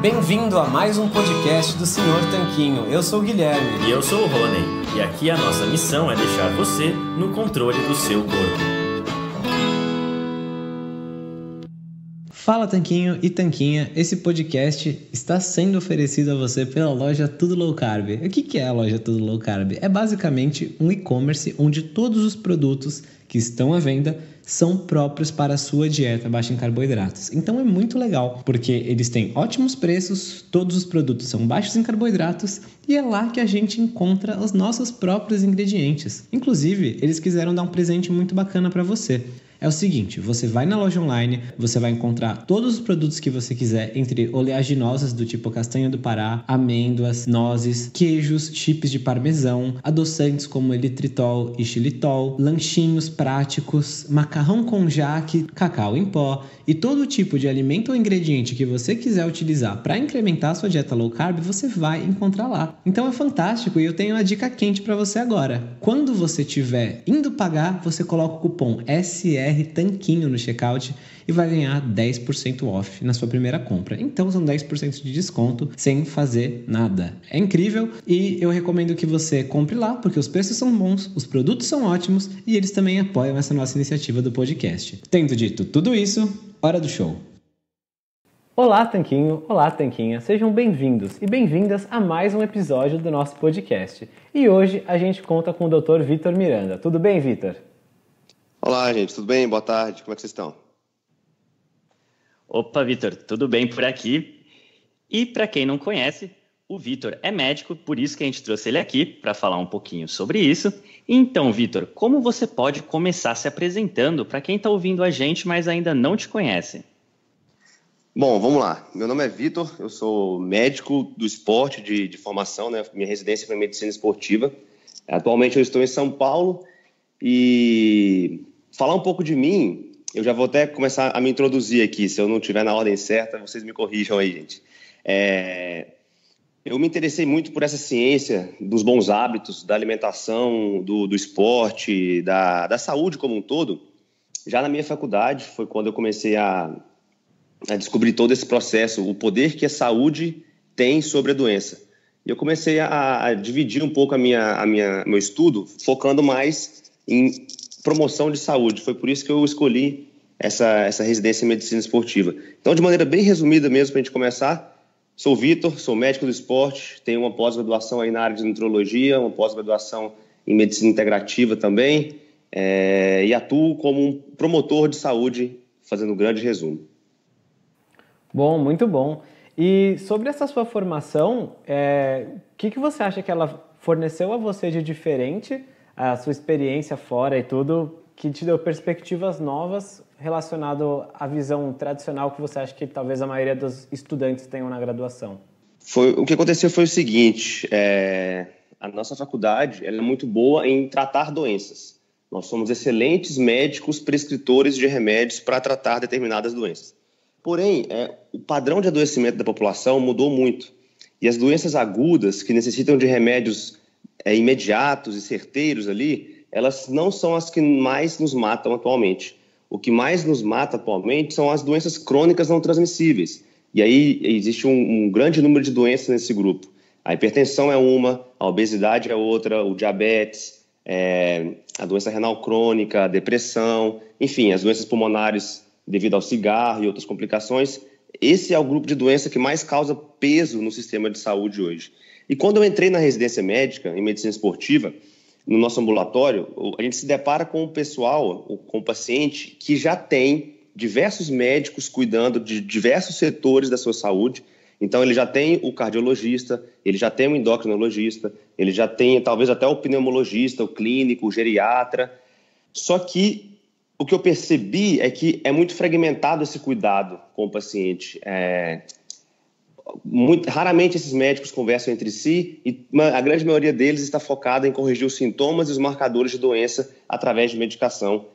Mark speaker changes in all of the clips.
Speaker 1: Bem-vindo a mais um podcast do Senhor Tanquinho. Eu sou o Guilherme. E eu sou o Rony. E aqui a nossa missão é deixar você
Speaker 2: no controle do seu corpo.
Speaker 1: Fala Tanquinho e Tanquinha, esse podcast está sendo oferecido a você pela loja Tudo Low Carb. O que é a loja Tudo Low Carb? É basicamente um e-commerce onde todos os produtos que estão à venda são próprios para a sua dieta baixa em carboidratos. Então é muito legal, porque eles têm ótimos preços, todos os produtos são baixos em carboidratos e é lá que a gente encontra os nossos próprios ingredientes. Inclusive, eles quiseram dar um presente muito bacana para você é o seguinte: você vai na loja online, você vai encontrar todos os produtos que você quiser, entre oleaginosas do tipo castanha do Pará, amêndoas, nozes, queijos, chips de parmesão, adoçantes como elitritol e xilitol, lanchinhos práticos, macarrão com jaque, cacau em pó e todo tipo de alimento ou ingrediente que você quiser utilizar para incrementar a sua dieta low carb, você vai encontrar lá. Então é fantástico e eu tenho uma dica quente para você agora. Quando você estiver indo pagar, você coloca o cupom SE BR Tanquinho no checkout e vai ganhar 10% off na sua primeira compra. Então são 10% de desconto sem fazer nada. É incrível e eu recomendo que você compre lá porque os preços são bons, os produtos são ótimos e eles também apoiam essa nossa iniciativa do podcast. Tendo dito tudo isso, hora do show. Olá, Tanquinho! Olá, Tanquinha! Sejam bem-vindos e bem-vindas a mais um episódio do nosso podcast. E hoje a gente conta com o Dr. Vitor Miranda. Tudo bem, Vitor?
Speaker 2: Olá, gente, tudo bem? Boa tarde, como é que vocês estão? Opa, Vitor, tudo bem por aqui? E para quem não conhece, o Vitor é médico, por isso que a gente trouxe ele aqui para falar um pouquinho sobre isso. Então, Vitor, como você pode começar se apresentando para quem está ouvindo a gente, mas ainda não te conhece?
Speaker 3: Bom, vamos lá. Meu nome é Vitor, eu sou médico do esporte de, de formação, né? minha residência foi em medicina esportiva. Atualmente eu estou em São Paulo e Falar um pouco de mim, eu já vou até começar a me introduzir aqui. Se eu não tiver na ordem certa, vocês me corrijam aí, gente. É, eu me interessei muito por essa ciência dos bons hábitos, da alimentação, do, do esporte, da, da, saúde como um todo. Já na minha faculdade foi quando eu comecei a, a, descobrir todo esse processo, o poder que a saúde tem sobre a doença. E eu comecei a, a dividir um pouco a minha, a minha, meu estudo, focando mais em promoção de saúde. Foi por isso que eu escolhi essa, essa residência em medicina esportiva. Então, de maneira bem resumida mesmo, para a gente começar, sou Vitor, sou médico do esporte, tenho uma pós-graduação aí na área de nutrologia, uma pós-graduação em medicina integrativa também, é, e atuo como um promotor de saúde, fazendo um grande resumo.
Speaker 1: Bom, muito bom. E sobre essa sua formação, é, o é, que, que você acha que ela forneceu a você de diferente a sua experiência fora e tudo, que te deu perspectivas novas relacionado à visão tradicional que você acha que talvez a maioria dos estudantes tenham na graduação?
Speaker 3: Foi, o que aconteceu foi o seguinte, é, a nossa faculdade é muito boa em tratar doenças. Nós somos excelentes médicos prescritores de remédios para tratar determinadas doenças. Porém, é, o padrão de adoecimento da população mudou muito. E as doenças agudas, que necessitam de remédios é, imediatos e certeiros ali, elas não são as que mais nos matam atualmente. O que mais nos mata atualmente são as doenças crônicas não transmissíveis. E aí existe um, um grande número de doenças nesse grupo. A hipertensão é uma, a obesidade é outra, o diabetes, é, a doença renal crônica, a depressão, enfim, as doenças pulmonares devido ao cigarro e outras complicações. Esse é o grupo de doença que mais causa peso no sistema de saúde hoje. E quando eu entrei na residência médica, em medicina esportiva, no nosso ambulatório, a gente se depara com o pessoal, com o paciente que já tem diversos médicos cuidando de diversos setores da sua saúde. Então, ele já tem o cardiologista, ele já tem o endocrinologista, ele já tem talvez até o pneumologista, o clínico, o geriatra. Só que o que eu percebi é que é muito fragmentado esse cuidado com o paciente. É, muito, raramente esses médicos conversam entre si e a grande maioria deles está focada em corrigir os sintomas e os marcadores de doença através de medicação.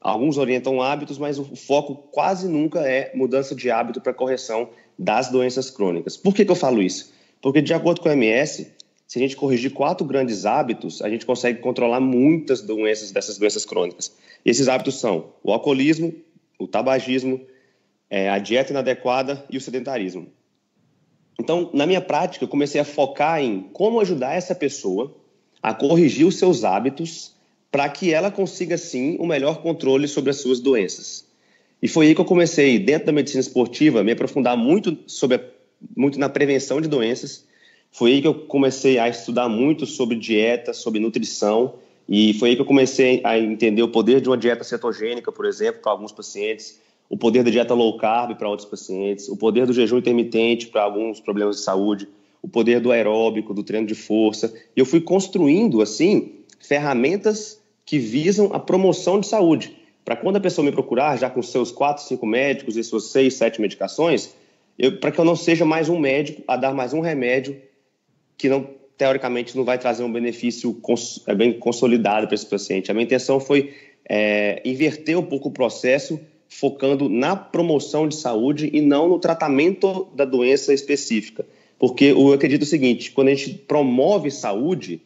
Speaker 3: Alguns orientam hábitos, mas o foco quase nunca é mudança de hábito para correção das doenças crônicas. Por que, que eu falo isso? Porque, de acordo com a MS, se a gente corrigir quatro grandes hábitos, a gente consegue controlar muitas doenças dessas doenças crônicas. E esses hábitos são o alcoolismo, o tabagismo, é, a dieta inadequada e o sedentarismo. Então, na minha prática, eu comecei a focar em como ajudar essa pessoa a corrigir os seus hábitos para que ela consiga, sim, o um melhor controle sobre as suas doenças. E foi aí que eu comecei, dentro da medicina esportiva, a me aprofundar muito, sobre muito na prevenção de doenças. Foi aí que eu comecei a estudar muito sobre dieta, sobre nutrição. E foi aí que eu comecei a entender o poder de uma dieta cetogênica, por exemplo, para alguns pacientes o poder da dieta low carb para outros pacientes, o poder do jejum intermitente para alguns problemas de saúde, o poder do aeróbico, do treino de força. E eu fui construindo, assim, ferramentas que visam a promoção de saúde. Para quando a pessoa me procurar, já com seus quatro, cinco médicos e suas seis, sete medicações, para que eu não seja mais um médico a dar mais um remédio que não teoricamente não vai trazer um benefício cons é bem consolidado para esse paciente. A minha intenção foi é, inverter um pouco o processo focando na promoção de saúde e não no tratamento da doença específica. Porque eu acredito o seguinte: quando a gente promove saúde,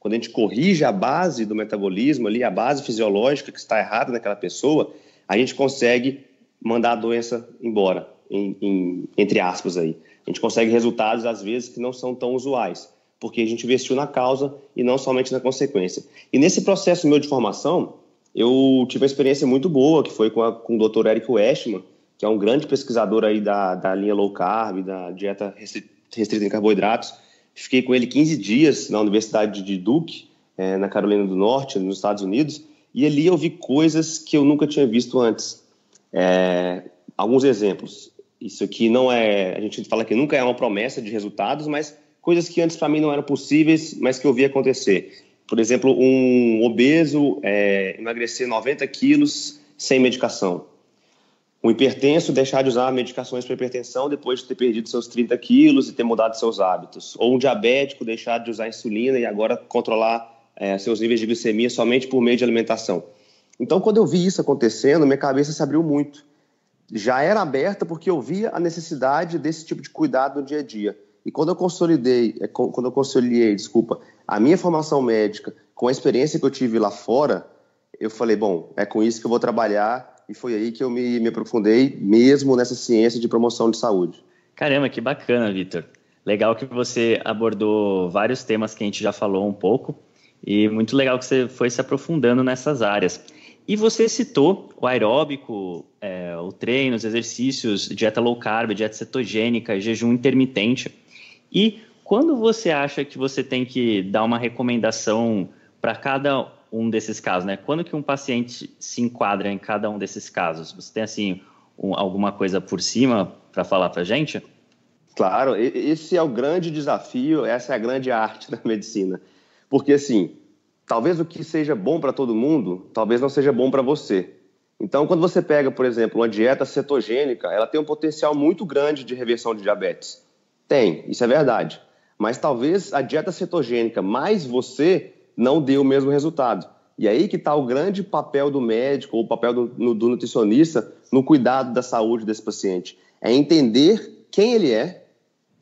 Speaker 3: quando a gente corrige a base do metabolismo ali, a base fisiológica que está errada naquela pessoa, a gente consegue mandar a doença embora, em, em, entre aspas aí. A gente consegue resultados, às vezes, que não são tão usuais, porque a gente investiu na causa e não somente na consequência. E nesse processo meu de formação, eu tive uma experiência muito boa, que foi com, a, com o Dr. Eric Westman, que é um grande pesquisador aí da, da linha low carb, da dieta restrita em carboidratos. Fiquei com ele 15 dias na Universidade de Duke, é, na Carolina do Norte, nos Estados Unidos, e ali eu vi coisas que eu nunca tinha visto antes. É, alguns exemplos. Isso aqui não é. A gente fala que nunca é uma promessa de resultados, mas coisas que antes para mim não eram possíveis, mas que eu vi acontecer por exemplo, um obeso é, emagrecer 90 quilos sem medicação. Um hipertenso deixar de usar medicações para hipertensão depois de ter perdido seus 30 quilos e ter mudado seus hábitos. Ou um diabético deixar de usar insulina e agora controlar é, seus níveis de glicemia somente por meio de alimentação. Então, quando eu vi isso acontecendo, minha cabeça se abriu muito. Já era aberta porque eu via a necessidade desse tipo de cuidado no dia a dia. E quando eu consolidei, é, quando eu consolidei, desculpa, a minha formação médica com a experiência que eu tive lá fora, eu falei, bom, é com isso que eu vou trabalhar. E foi aí que eu me, me aprofundei mesmo nessa ciência de promoção de saúde.
Speaker 2: Caramba, que bacana, Vitor. Legal que você abordou vários temas que a gente já falou um pouco e muito legal que você foi se aprofundando nessas áreas. E você citou o aeróbico, é, o treino, os exercícios, dieta low carb, dieta cetogênica, jejum intermitente. E quando você acha que você tem que dar uma recomendação para cada um desses casos, né? Quando que um paciente se enquadra em cada um desses casos? Você tem assim um, alguma coisa por cima para falar para gente?
Speaker 3: Claro, esse é o grande desafio, essa é a grande arte da medicina, porque assim, talvez o que seja bom para todo mundo, talvez não seja bom para você. Então, quando você pega, por exemplo, uma dieta cetogênica, ela tem um potencial muito grande de reversão de diabetes. Tem, isso é verdade. Mas talvez a dieta cetogênica mais você não dê o mesmo resultado. E aí que está o grande papel do médico ou o papel do, do nutricionista no cuidado da saúde desse paciente. É entender quem ele é,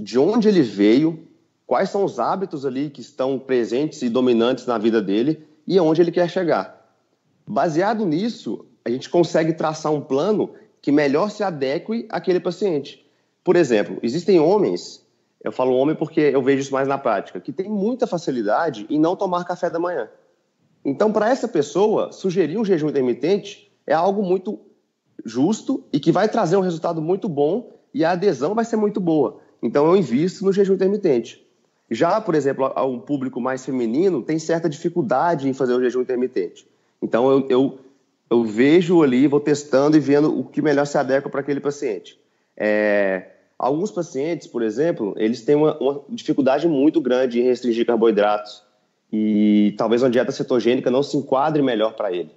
Speaker 3: de onde ele veio, quais são os hábitos ali que estão presentes e dominantes na vida dele e aonde ele quer chegar. Baseado nisso, a gente consegue traçar um plano que melhor se adeque àquele paciente. Por exemplo, existem homens eu falo homem porque eu vejo isso mais na prática, que tem muita facilidade em não tomar café da manhã. Então, para essa pessoa, sugerir um jejum intermitente é algo muito justo e que vai trazer um resultado muito bom e a adesão vai ser muito boa. Então, eu invisto no jejum intermitente. Já, por exemplo, um público mais feminino tem certa dificuldade em fazer o jejum intermitente. Então, eu, eu, eu vejo ali, vou testando e vendo o que melhor se adequa para aquele paciente. É, Alguns pacientes, por exemplo, eles têm uma, uma dificuldade muito grande em restringir carboidratos e talvez uma dieta cetogênica não se enquadre melhor para ele.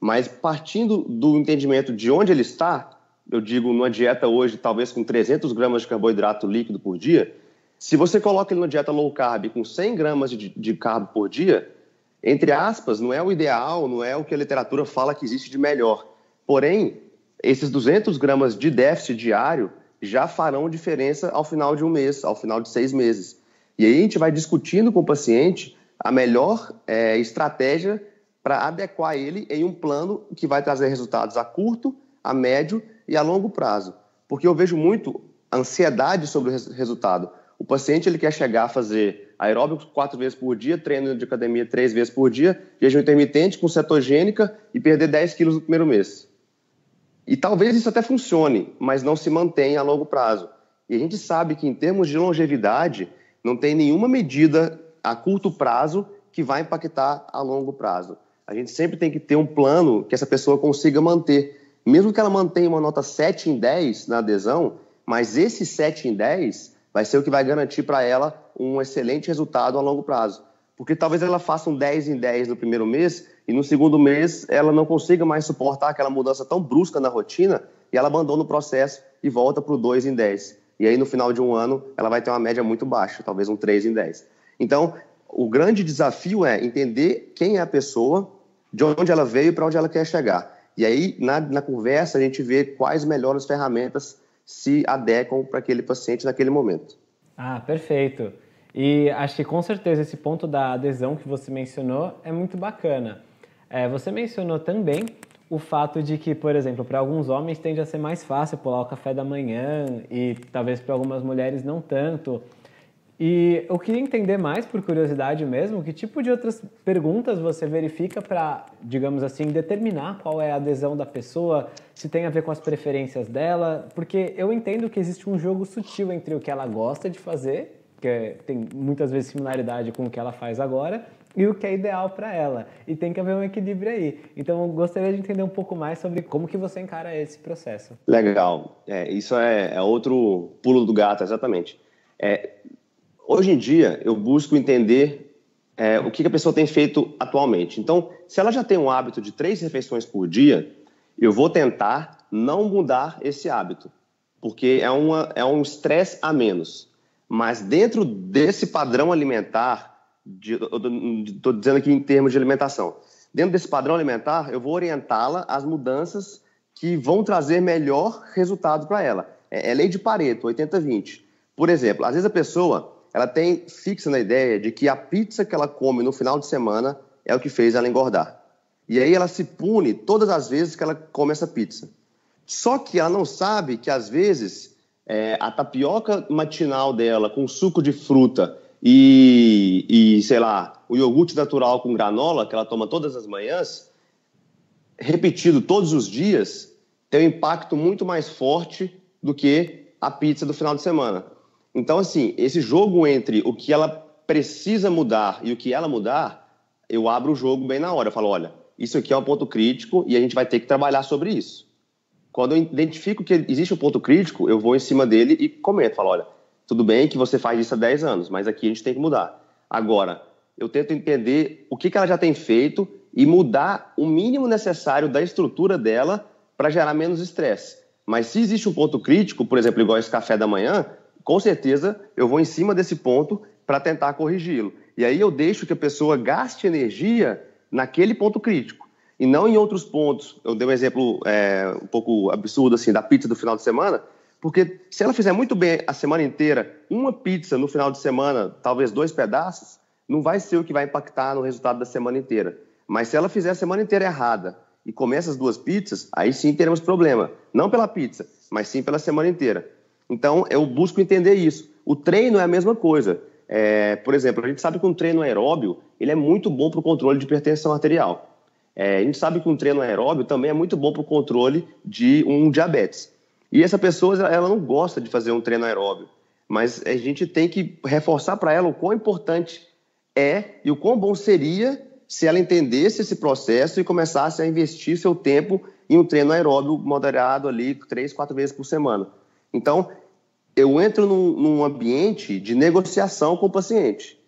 Speaker 3: Mas partindo do entendimento de onde ele está, eu digo, numa dieta hoje, talvez com 300 gramas de carboidrato líquido por dia, se você coloca ele numa dieta low carb com 100 gramas de, de carbo por dia, entre aspas, não é o ideal, não é o que a literatura fala que existe de melhor. Porém, esses 200 gramas de déficit diário já farão diferença ao final de um mês, ao final de seis meses. E aí a gente vai discutindo com o paciente a melhor é, estratégia para adequar ele em um plano que vai trazer resultados a curto, a médio e a longo prazo. Porque eu vejo muito ansiedade sobre o res resultado. O paciente ele quer chegar a fazer aeróbico quatro vezes por dia, treino de academia três vezes por dia, jejum intermitente com cetogênica e perder 10 quilos no primeiro mês. E talvez isso até funcione, mas não se mantenha a longo prazo. E a gente sabe que, em termos de longevidade, não tem nenhuma medida a curto prazo que vai impactar a longo prazo. A gente sempre tem que ter um plano que essa pessoa consiga manter. Mesmo que ela mantenha uma nota 7 em 10 na adesão, mas esse 7 em 10 vai ser o que vai garantir para ela um excelente resultado a longo prazo. Porque talvez ela faça um 10 em 10 no primeiro mês, e no segundo mês ela não consiga mais suportar aquela mudança tão brusca na rotina e ela abandona o processo e volta para o 2 em 10. E aí no final de um ano ela vai ter uma média muito baixa, talvez um 3 em 10. Então, o grande desafio é entender quem é a pessoa, de onde ela veio e para onde ela quer chegar. E aí, na, na conversa, a gente vê quais melhores ferramentas se adequam para aquele paciente naquele momento.
Speaker 1: Ah, perfeito. E acho que com certeza esse ponto da adesão que você mencionou é muito bacana. É, você mencionou também o fato de que, por exemplo, para alguns homens tende a ser mais fácil pular o café da manhã e talvez para algumas mulheres não tanto. E eu queria entender mais, por curiosidade mesmo, que tipo de outras perguntas você verifica para, digamos assim, determinar qual é a adesão da pessoa, se tem a ver com as preferências dela, porque eu entendo que existe um jogo sutil entre o que ela gosta de fazer, que é, tem muitas vezes similaridade com o que ela faz agora, e o que é ideal para ela. E tem que haver um equilíbrio aí. Então, gostaria de entender um pouco mais sobre como que você encara esse processo.
Speaker 3: Legal. É, isso é, é, outro pulo do gato, exatamente. É, hoje em dia, eu busco entender é, o que, que a pessoa tem feito atualmente. Então, se ela já tem um hábito de três refeições por dia, eu vou tentar não mudar esse hábito, porque é, uma, é um estresse a menos. Mas dentro desse padrão alimentar Estou dizendo aqui em termos de alimentação. Dentro desse padrão alimentar, eu vou orientá-la às mudanças que vão trazer melhor resultado para ela. É, é lei de Pareto, 80-20. Por exemplo, às vezes a pessoa ela tem fixa na ideia de que a pizza que ela come no final de semana é o que fez ela engordar. E aí ela se pune todas as vezes que ela come essa pizza. Só que ela não sabe que às vezes é, a tapioca matinal dela com suco de fruta e, e, sei lá, o iogurte natural com granola, que ela toma todas as manhãs, repetido todos os dias, tem um impacto muito mais forte do que a pizza do final de semana. Então, assim, esse jogo entre o que ela precisa mudar e o que ela mudar, eu abro o jogo bem na hora. Eu falo, olha, isso aqui é um ponto crítico e a gente vai ter que trabalhar sobre isso. Quando eu identifico que existe um ponto crítico, eu vou em cima dele e comento, falo, olha, tudo bem que você faz isso há 10 anos, mas aqui a gente tem que mudar. Agora, eu tento entender o que, que ela já tem feito e mudar o mínimo necessário da estrutura dela para gerar menos estresse. Mas se existe um ponto crítico, por exemplo, igual esse café da manhã, com certeza eu vou em cima desse ponto para tentar corrigi-lo. E aí eu deixo que a pessoa gaste energia naquele ponto crítico e não em outros pontos. Eu dei um exemplo é, um pouco absurdo assim da pizza do final de semana. Porque se ela fizer muito bem a semana inteira, uma pizza no final de semana, talvez dois pedaços, não vai ser o que vai impactar no resultado da semana inteira. Mas se ela fizer a semana inteira errada e começa essas duas pizzas, aí sim teremos problema. Não pela pizza, mas sim pela semana inteira. Então, eu busco entender isso. O treino é a mesma coisa. É, por exemplo, a gente sabe que um treino aeróbio ele é muito bom para o controle de hipertensão arterial. É, a gente sabe que um treino aeróbio também é muito bom para o controle de um diabetes. E essa pessoa, ela não gosta de fazer um treino aeróbio, mas a gente tem que reforçar para ela o quão importante é e o quão bom seria se ela entendesse esse processo e começasse a investir seu tempo em um treino aeróbio moderado ali, três, quatro vezes por semana. Então, eu entro num, num, ambiente de negociação com o paciente.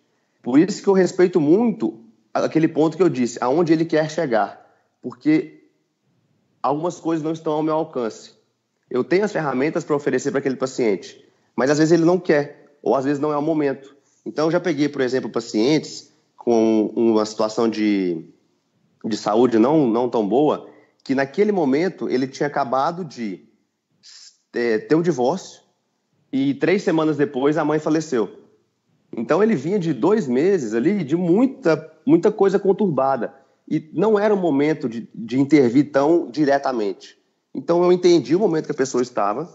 Speaker 3: Por isso que eu respeito muito aquele ponto que eu disse, aonde ele quer chegar, porque algumas coisas não estão ao meu alcance. Eu tenho as ferramentas para oferecer para aquele paciente, mas às vezes ele não quer, ou às vezes não é o momento. Então, eu já peguei, por exemplo, pacientes com uma situação de, de saúde não, não tão boa, que naquele momento ele tinha acabado de é, ter o um divórcio e três semanas depois a mãe faleceu. Então ele vinha de dois meses ali de muita, muita coisa conturbada e não era o momento de, de intervir tão diretamente. Então eu entendi o momento que a pessoa estava,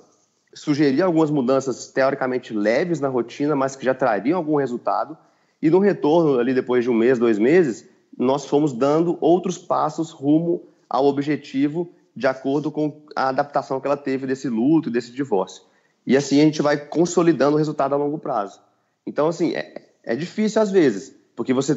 Speaker 3: sugeri algumas mudanças teoricamente leves na rotina, mas que já trariam algum resultado. E no retorno, ali depois de um mês, dois meses, nós fomos dando outros passos rumo ao objetivo de acordo com a adaptação que ela teve desse luto, desse divórcio. E assim a gente vai consolidando o resultado a longo prazo. Então, assim, é, é difícil às vezes, porque você.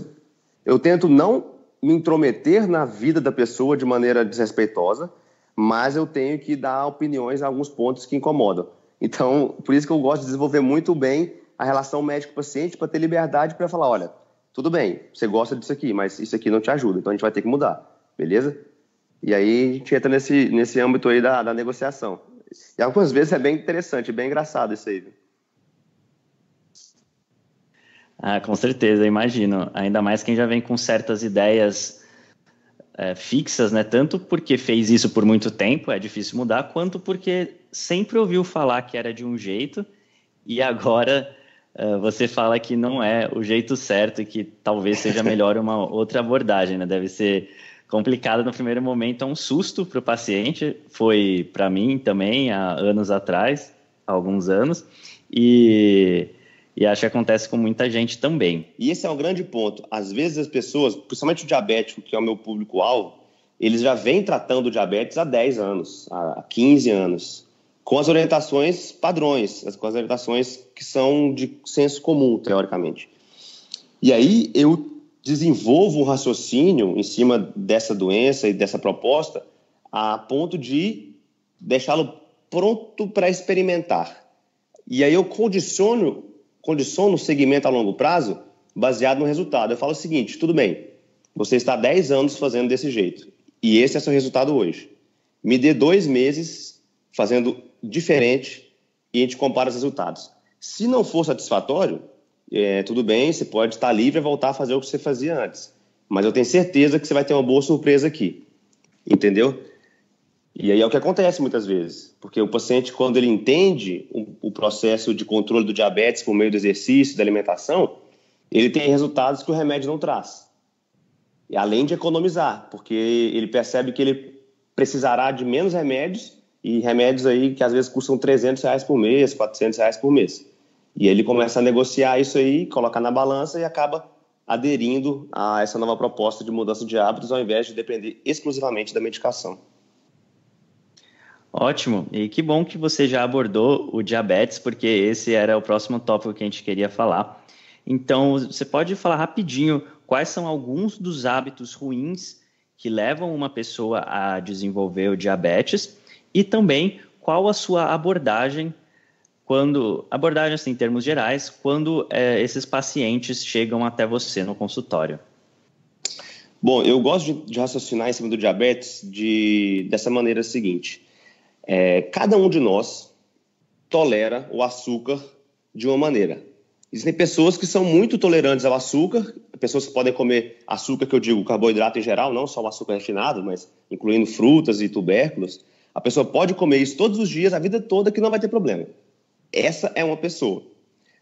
Speaker 3: Eu tento não me intrometer na vida da pessoa de maneira desrespeitosa, mas eu tenho que dar opiniões a alguns pontos que incomodam. Então, por isso que eu gosto de desenvolver muito bem a relação médico-paciente para ter liberdade para falar, olha, tudo bem, você gosta disso aqui, mas isso aqui não te ajuda, então a gente vai ter que mudar, beleza? E aí a gente entra nesse, nesse âmbito aí da, da negociação. E algumas vezes é bem interessante, bem engraçado isso aí. Viu?
Speaker 2: Ah, com certeza, imagino. Ainda mais quem já vem com certas ideias é, fixas, né? Tanto porque fez isso por muito tempo, é difícil mudar, quanto porque sempre ouviu falar que era de um jeito e agora uh, você fala que não é o jeito certo e que talvez seja melhor uma outra abordagem, né? Deve ser complicado no primeiro momento, é um susto para o paciente, foi para mim também há anos atrás, há alguns anos e e acho que acontece com muita gente também.
Speaker 3: E esse é um grande ponto. Às vezes as pessoas, principalmente o diabético, que é o meu público-alvo, eles já vêm tratando o diabetes há 10 anos, há 15 anos, com as orientações padrões, com as orientações que são de senso comum, teoricamente. E aí eu desenvolvo um raciocínio em cima dessa doença e dessa proposta a ponto de deixá-lo pronto para experimentar. E aí eu condiciono condiciono o segmento a longo prazo baseado no resultado. Eu falo o seguinte: tudo bem, você está 10 anos fazendo desse jeito e esse é seu resultado hoje. Me dê dois meses fazendo diferente e a gente compara os resultados. Se não for satisfatório, é, tudo bem, você pode estar livre a voltar a fazer o que você fazia antes. Mas eu tenho certeza que você vai ter uma boa surpresa aqui. Entendeu? E aí é o que acontece muitas vezes, porque o paciente, quando ele entende o, o processo de controle do diabetes por meio do exercício, da alimentação, ele tem resultados que o remédio não traz. E além de economizar, porque ele percebe que ele precisará de menos remédios e remédios aí que às vezes custam 300 reais por mês, 400 reais por mês. E ele começa a negociar isso aí, colocar na balança e acaba aderindo a essa nova proposta de mudança de hábitos ao invés de depender exclusivamente da medicação.
Speaker 2: Ótimo, e que bom que você já abordou o diabetes, porque esse era o próximo tópico que a gente queria falar. Então, você pode falar rapidinho quais são alguns dos hábitos ruins que levam uma pessoa a desenvolver o diabetes e também qual a sua abordagem quando abordagem assim, em termos gerais quando é, esses pacientes chegam até você no consultório.
Speaker 3: Bom, eu gosto de, de raciocinar em cima do diabetes de, dessa maneira seguinte. É, cada um de nós tolera o açúcar de uma maneira. Existem pessoas que são muito tolerantes ao açúcar, pessoas que podem comer açúcar, que eu digo carboidrato em geral, não só o açúcar refinado, mas incluindo frutas e tubérculos. A pessoa pode comer isso todos os dias, a vida toda, que não vai ter problema. Essa é uma pessoa.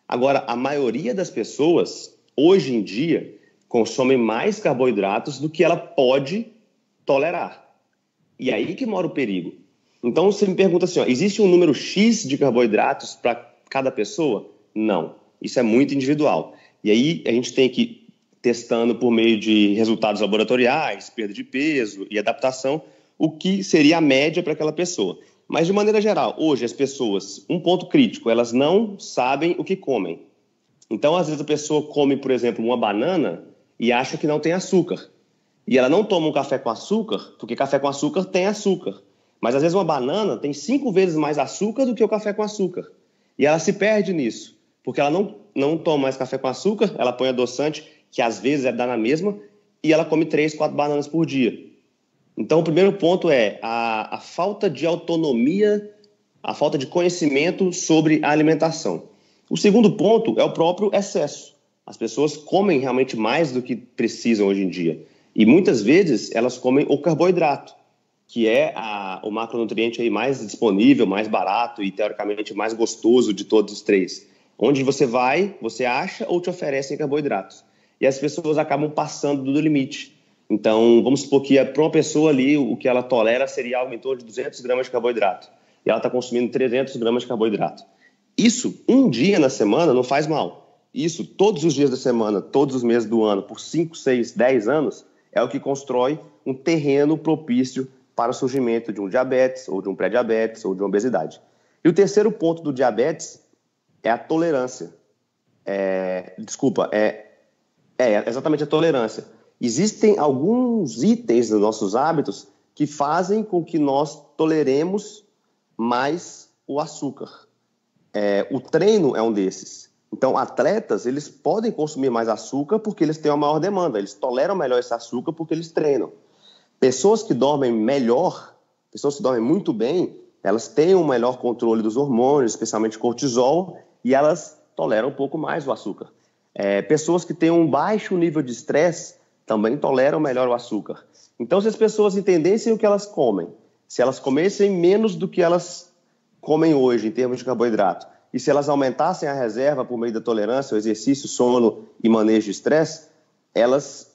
Speaker 3: Agora, a maioria das pessoas, hoje em dia, consome mais carboidratos do que ela pode tolerar. E aí que mora o perigo. Então você me pergunta assim: ó, existe um número X de carboidratos para cada pessoa? Não. Isso é muito individual. E aí a gente tem que ir testando por meio de resultados laboratoriais, perda de peso e adaptação, o que seria a média para aquela pessoa. Mas de maneira geral, hoje as pessoas, um ponto crítico, elas não sabem o que comem. Então, às vezes a pessoa come, por exemplo, uma banana e acha que não tem açúcar. E ela não toma um café com açúcar, porque café com açúcar tem açúcar. Mas às vezes uma banana tem cinco vezes mais açúcar do que o café com açúcar. E ela se perde nisso, porque ela não, não toma mais café com açúcar, ela põe adoçante, que às vezes é dar na mesma, e ela come três, quatro bananas por dia. Então o primeiro ponto é a, a falta de autonomia, a falta de conhecimento sobre a alimentação. O segundo ponto é o próprio excesso. As pessoas comem realmente mais do que precisam hoje em dia. E muitas vezes elas comem o carboidrato que é a, o macronutriente aí mais disponível, mais barato e teoricamente mais gostoso de todos os três. Onde você vai, você acha ou te oferecem carboidratos. E as pessoas acabam passando do limite. Então, vamos supor que é para uma pessoa ali, o que ela tolera seria algo em torno de 200 gramas de carboidrato. E ela está consumindo 300 gramas de carboidrato. Isso, um dia na semana, não faz mal. Isso, todos os dias da semana, todos os meses do ano, por 5, 6, 10 anos, é o que constrói um terreno propício para o surgimento de um diabetes, ou de um pré-diabetes, ou de uma obesidade. E o terceiro ponto do diabetes é a tolerância. É, desculpa, é, é exatamente a tolerância. Existem alguns itens dos nossos hábitos que fazem com que nós toleremos mais o açúcar. É, o treino é um desses. Então, atletas, eles podem consumir mais açúcar porque eles têm uma maior demanda, eles toleram melhor esse açúcar porque eles treinam. Pessoas que dormem melhor, pessoas que dormem muito bem, elas têm um melhor controle dos hormônios, especialmente cortisol, e elas toleram um pouco mais o açúcar. É, pessoas que têm um baixo nível de estresse também toleram melhor o açúcar. Então, se as pessoas entendessem o que elas comem, se elas comessem menos do que elas comem hoje em termos de carboidrato, e se elas aumentassem a reserva por meio da tolerância, o exercício, sono e manejo de estresse, elas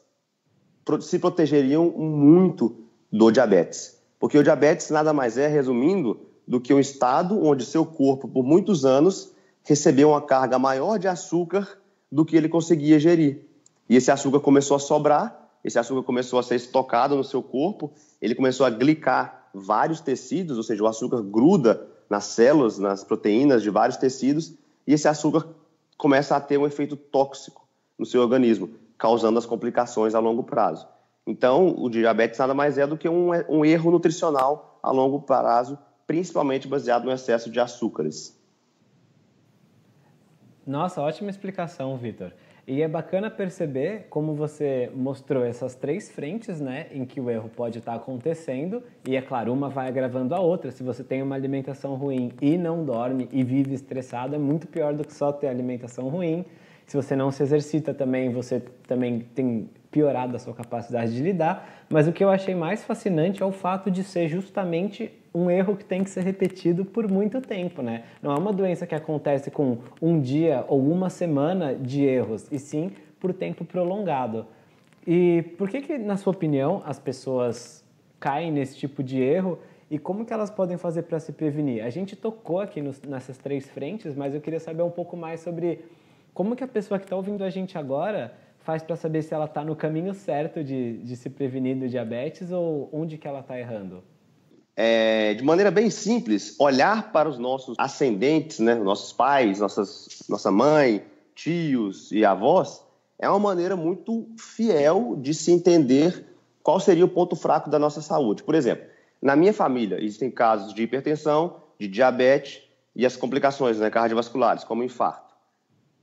Speaker 3: se protegeriam muito do diabetes. Porque o diabetes nada mais é, resumindo, do que um estado onde seu corpo, por muitos anos, recebeu uma carga maior de açúcar do que ele conseguia gerir. E esse açúcar começou a sobrar, esse açúcar começou a ser estocado no seu corpo, ele começou a glicar vários tecidos, ou seja, o açúcar gruda nas células, nas proteínas de vários tecidos, e esse açúcar começa a ter um efeito tóxico no seu organismo causando as complicações a longo prazo. Então, o diabetes nada mais é do que um, um erro nutricional a longo prazo, principalmente baseado no excesso de açúcares.
Speaker 1: Nossa, ótima explicação, Vitor. E é bacana perceber como você mostrou essas três frentes, né, em que o erro pode estar acontecendo, e é claro, uma vai agravando a outra. Se você tem uma alimentação ruim e não dorme e vive estressado, é muito pior do que só ter alimentação ruim se você não se exercita também, você também tem piorado a sua capacidade de lidar. Mas o que eu achei mais fascinante é o fato de ser justamente um erro que tem que ser repetido por muito tempo, né? Não é uma doença que acontece com um dia ou uma semana de erros, e sim por tempo prolongado. E por que, que na sua opinião, as pessoas caem nesse tipo de erro e como que elas podem fazer para se prevenir? A gente tocou aqui nos, nessas três frentes, mas eu queria saber um pouco mais sobre como que a pessoa que está ouvindo a gente agora faz para saber se ela está no caminho certo de, de se prevenir do diabetes ou onde que ela está errando?
Speaker 3: É, de maneira bem simples, olhar para os nossos ascendentes, né, nossos pais, nossas, nossa mãe, tios e avós, é uma maneira muito fiel de se entender qual seria o ponto fraco da nossa saúde. Por exemplo, na minha família existem casos de hipertensão, de diabetes e as complicações né, cardiovasculares, como infarto.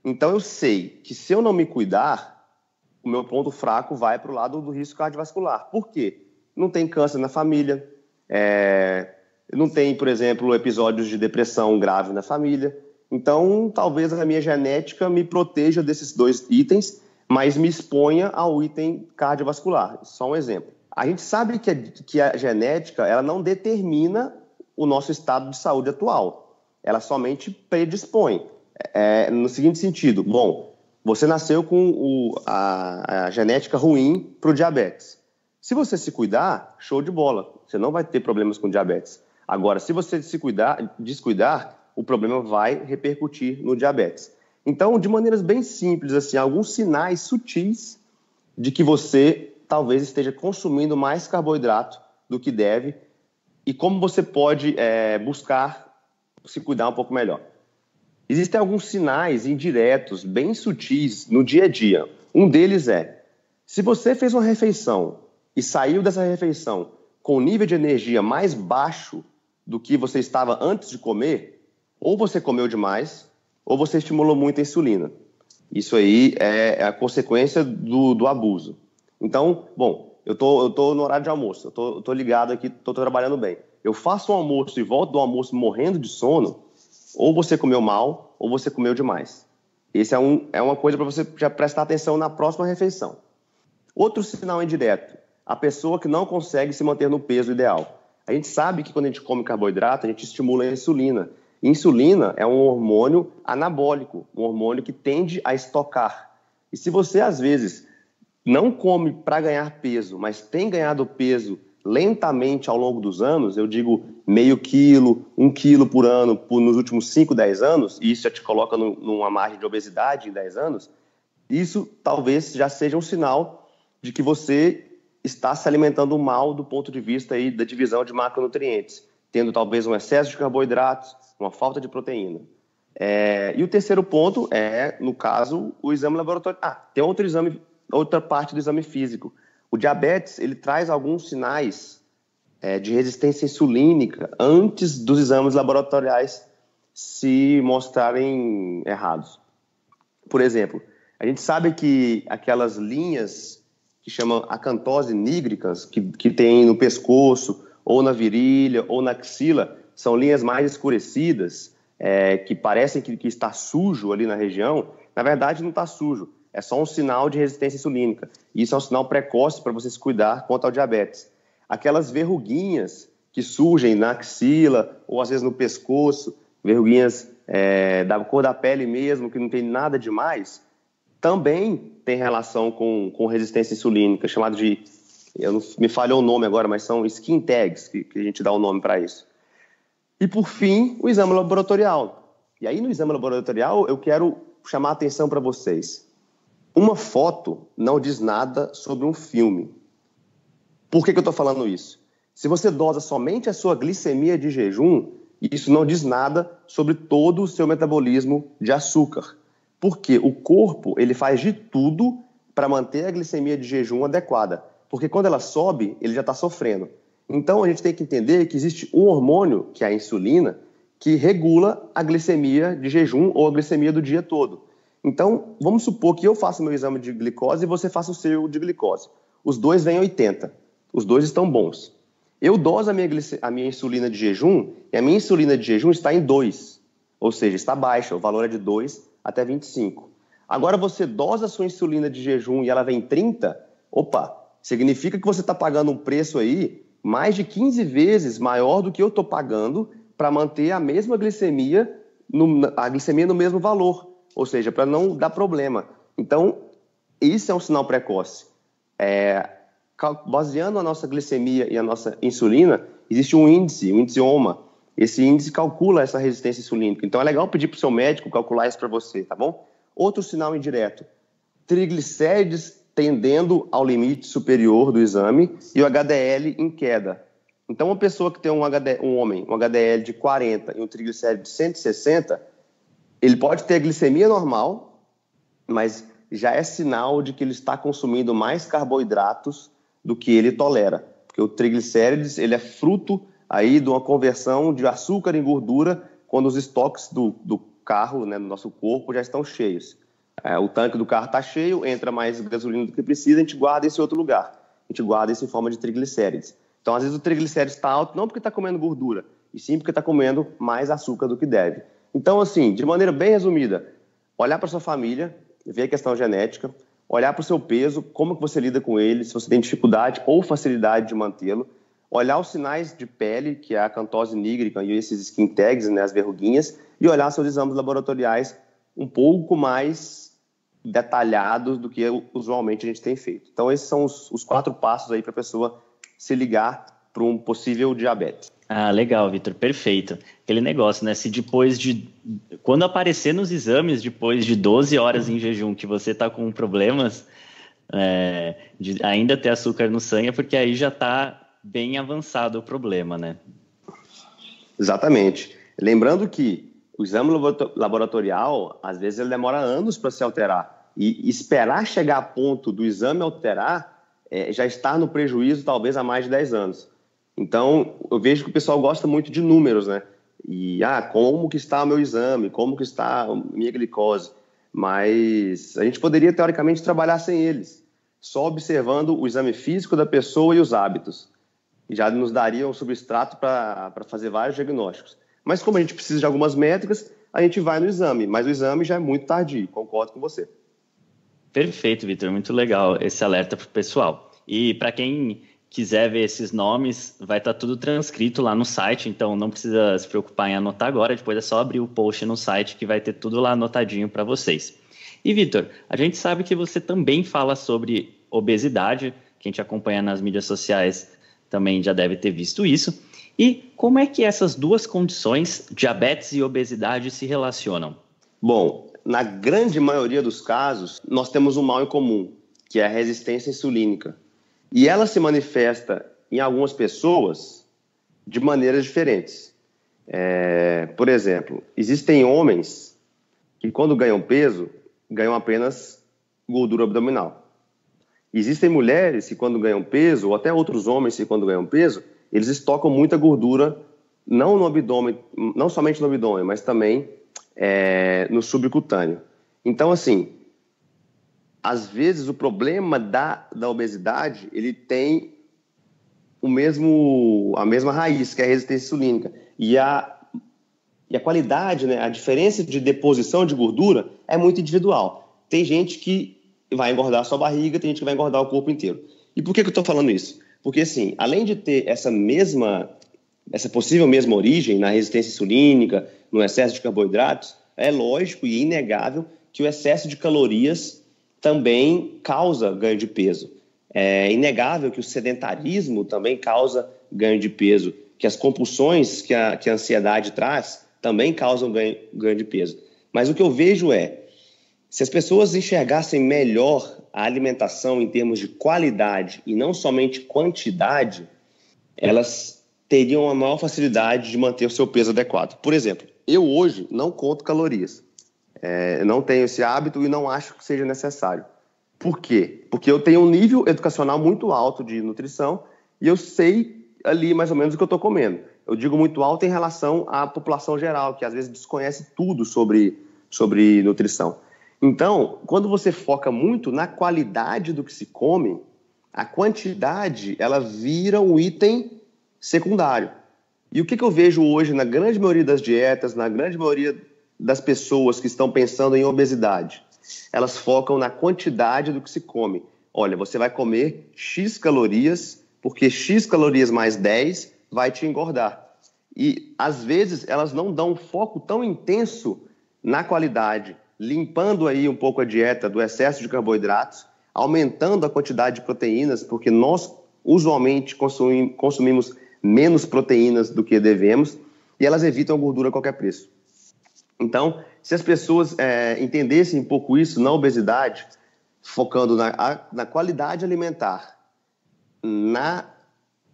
Speaker 3: Então eu sei que se eu não me cuidar, o meu ponto fraco vai para o lado do risco cardiovascular. Por quê? Não tem câncer na família, é... não tem, por exemplo, episódios de depressão grave na família. Então, talvez a minha genética me proteja desses dois itens, mas me exponha ao item cardiovascular. Só um exemplo. A gente sabe que a, que a genética ela não determina o nosso estado de saúde atual. Ela somente predispõe é, no seguinte sentido: bom, você nasceu com o, a, a genética ruim para o diabetes. Se você se cuidar, show de bola, você não vai ter problemas com diabetes. Agora, se você se cuidar, descuidar, o problema vai repercutir no diabetes. Então, de maneiras bem simples, assim, alguns sinais sutis de que você talvez esteja consumindo mais carboidrato do que deve e como você pode é, buscar se cuidar um pouco melhor. Existem alguns sinais indiretos, bem sutis, no dia a dia. Um deles é: se você fez uma refeição e saiu dessa refeição com nível de energia mais baixo do que você estava antes de comer, ou você comeu demais, ou você estimulou muito a insulina. Isso aí é, é a consequência do, do abuso. Então, bom, eu tô, eu tô no horário de almoço, eu tô, eu tô ligado aqui, tô, tô trabalhando bem. Eu faço um almoço e volto do almoço morrendo de sono, ou você comeu mal ou você comeu demais. Esse é, um, é uma coisa para você já prestar atenção na próxima refeição. Outro sinal indireto, a pessoa que não consegue se manter no peso ideal. A gente sabe que quando a gente come carboidrato, a gente estimula a insulina. Insulina é um hormônio anabólico, um hormônio que tende a estocar. E se você, às vezes, não come para ganhar peso, mas tem ganhado peso lentamente ao longo dos anos, eu digo meio quilo, um quilo por ano por, nos últimos 5, 10 anos, e isso já te coloca no, numa margem de obesidade em 10 anos, isso talvez já seja um sinal de que você está se alimentando mal do ponto de vista aí da divisão de macronutrientes, tendo talvez um excesso de carboidratos, uma falta de proteína. É, e o terceiro ponto é, no caso, o exame laboratório Ah, tem outro exame, outra parte do exame físico, o diabetes ele traz alguns sinais é, de resistência insulínica antes dos exames laboratoriais se mostrarem errados. Por exemplo, a gente sabe que aquelas linhas que chamam acantose nígricas, que, que tem no pescoço, ou na virilha, ou na axila, são linhas mais escurecidas, é, que parecem que, que está sujo ali na região. Na verdade, não está sujo é só um sinal de resistência insulínica. E isso é um sinal precoce para você se cuidar quanto ao diabetes. Aquelas verruguinhas que surgem na axila ou às vezes no pescoço, verruguinhas é, da cor da pele mesmo, que não tem nada demais, também tem relação com, com resistência insulínica, chamado de, não, me falhou o nome agora, mas são skin tags, que, que a gente dá o nome para isso. E por fim, o exame laboratorial. E aí no exame laboratorial eu quero chamar a atenção para vocês. Uma foto não diz nada sobre um filme. Por que, que eu estou falando isso? Se você dosa somente a sua glicemia de jejum, isso não diz nada sobre todo o seu metabolismo de açúcar. Porque o corpo ele faz de tudo para manter a glicemia de jejum adequada. Porque quando ela sobe, ele já está sofrendo. Então a gente tem que entender que existe um hormônio, que é a insulina, que regula a glicemia de jejum ou a glicemia do dia todo. Então, vamos supor que eu faça meu exame de glicose e você faça o seu de glicose. Os dois vêm 80. Os dois estão bons. Eu doso a minha, a minha insulina de jejum e a minha insulina de jejum está em 2. Ou seja, está baixa, o valor é de 2 até 25. Agora você dosa a sua insulina de jejum e ela vem 30, opa, significa que você está pagando um preço aí mais de 15 vezes maior do que eu estou pagando para manter a mesma glicemia, no, a glicemia no mesmo valor ou seja, para não dar problema. Então, isso é um sinal precoce. É, baseando a nossa glicemia e a nossa insulina, existe um índice, um indioma. Esse índice calcula essa resistência insulínica. Então, é legal pedir para o seu médico calcular isso para você, tá bom? Outro sinal indireto: triglicérides tendendo ao limite superior do exame e o HDL em queda. Então, uma pessoa que tem um, HD, um homem, um HDL de 40 e um triglicéride de 160, ele pode ter glicemia normal, mas já é sinal de que ele está consumindo mais carboidratos do que ele tolera, porque o triglicérides ele é fruto aí de uma conversão de açúcar em gordura quando os estoques do, do carro, né, do nosso corpo já estão cheios. É, o tanque do carro está cheio, entra mais gasolina do que precisa, a gente guarda esse outro lugar, a gente guarda isso em forma de triglicérides. Então às vezes o triglicérides está alto não porque está comendo gordura, e sim porque está comendo mais açúcar do que deve. Então, assim, de maneira bem resumida, olhar para sua família, ver a questão genética, olhar para o seu peso, como que você lida com ele, se você tem dificuldade ou facilidade de mantê-lo, olhar os sinais de pele, que é a cantose nígrica e esses skin tags, né, as verruguinhas, e olhar seus exames laboratoriais um pouco mais detalhados do que usualmente a gente tem feito. Então, esses são os, os quatro passos aí para a pessoa se ligar para um
Speaker 2: possível diabetes. Ah, legal, Vitor, perfeito. Aquele negócio, né? Se depois de. Quando aparecer nos exames, depois de 12 horas em jejum, que você está com problemas, é, de ainda ter açúcar no sangue, é porque aí já está bem avançado o problema, né?
Speaker 3: Exatamente. Lembrando que o exame laboratorial, às vezes, ele demora anos para se alterar. E esperar chegar a ponto do exame alterar é, já está no prejuízo, talvez, há mais de 10 anos. Então, eu vejo que o pessoal gosta muito de números, né? E, ah, como que está o meu exame? Como que está a minha glicose? Mas a gente poderia, teoricamente, trabalhar sem eles, só observando o exame físico da pessoa e os hábitos. E já nos daria um substrato para fazer vários diagnósticos. Mas como a gente precisa de algumas métricas, a gente vai no exame, mas o exame já é muito tardio, concordo com você.
Speaker 2: Perfeito, Vitor, muito legal esse alerta para o pessoal. E para quem quiser ver esses nomes, vai estar tá tudo transcrito lá no site, então não precisa se preocupar em anotar agora, depois é só abrir o post no site que vai ter tudo lá anotadinho para vocês. E Vitor, a gente sabe que você também fala sobre obesidade, quem te acompanha nas mídias sociais também já deve ter visto isso. E como é que essas duas condições, diabetes e obesidade, se relacionam? Bom, na grande maioria dos casos, nós temos um mal em comum,
Speaker 3: que é a resistência insulínica. E ela se manifesta em algumas pessoas de maneiras diferentes. É, por exemplo, existem homens que, quando ganham peso, ganham apenas gordura abdominal. Existem mulheres que, quando ganham peso, ou até outros homens que, quando ganham peso, eles estocam muita gordura, não no abdômen, não somente no abdômen, mas também é, no subcutâneo. Então, assim, às vezes o problema da, da obesidade ele tem o mesmo a mesma raiz que é a resistência insulínica e a e a qualidade né a diferença de deposição de gordura é muito individual tem gente que vai engordar só a barriga tem gente que vai engordar o corpo inteiro e por que, que eu estou falando isso porque assim além de ter essa mesma essa possível mesma origem na resistência insulínica no excesso de carboidratos é lógico e inegável que o excesso de calorias também causa ganho de peso. É inegável que o sedentarismo também causa ganho de peso, que as compulsões que a, que a ansiedade traz também causam ganho, ganho de peso. Mas o que eu vejo é, se as pessoas enxergassem melhor a alimentação em termos de qualidade e não somente quantidade, elas teriam uma maior facilidade de manter o seu peso adequado. Por exemplo, eu hoje não conto calorias. É, não tenho esse hábito e não acho que seja necessário. Por quê? Porque eu tenho um nível educacional muito alto de nutrição e eu sei ali mais ou menos o que eu estou comendo. Eu digo muito alto em relação à população geral, que às vezes desconhece tudo sobre, sobre nutrição. Então, quando você foca muito na qualidade do que se come, a quantidade ela vira um item secundário. E o que, que eu vejo hoje na grande maioria das dietas, na grande maioria das pessoas que estão pensando em obesidade. Elas focam na quantidade do que se come. Olha, você vai comer X calorias, porque X calorias mais 10 vai te engordar. E às vezes elas não dão um foco tão intenso na qualidade, limpando aí um pouco a dieta do excesso de carboidratos, aumentando a quantidade de proteínas, porque nós usualmente consumimos menos proteínas do que devemos, e elas evitam a gordura a qualquer preço. Então, se as pessoas é, entendessem um pouco isso na obesidade, focando na, a, na qualidade alimentar, na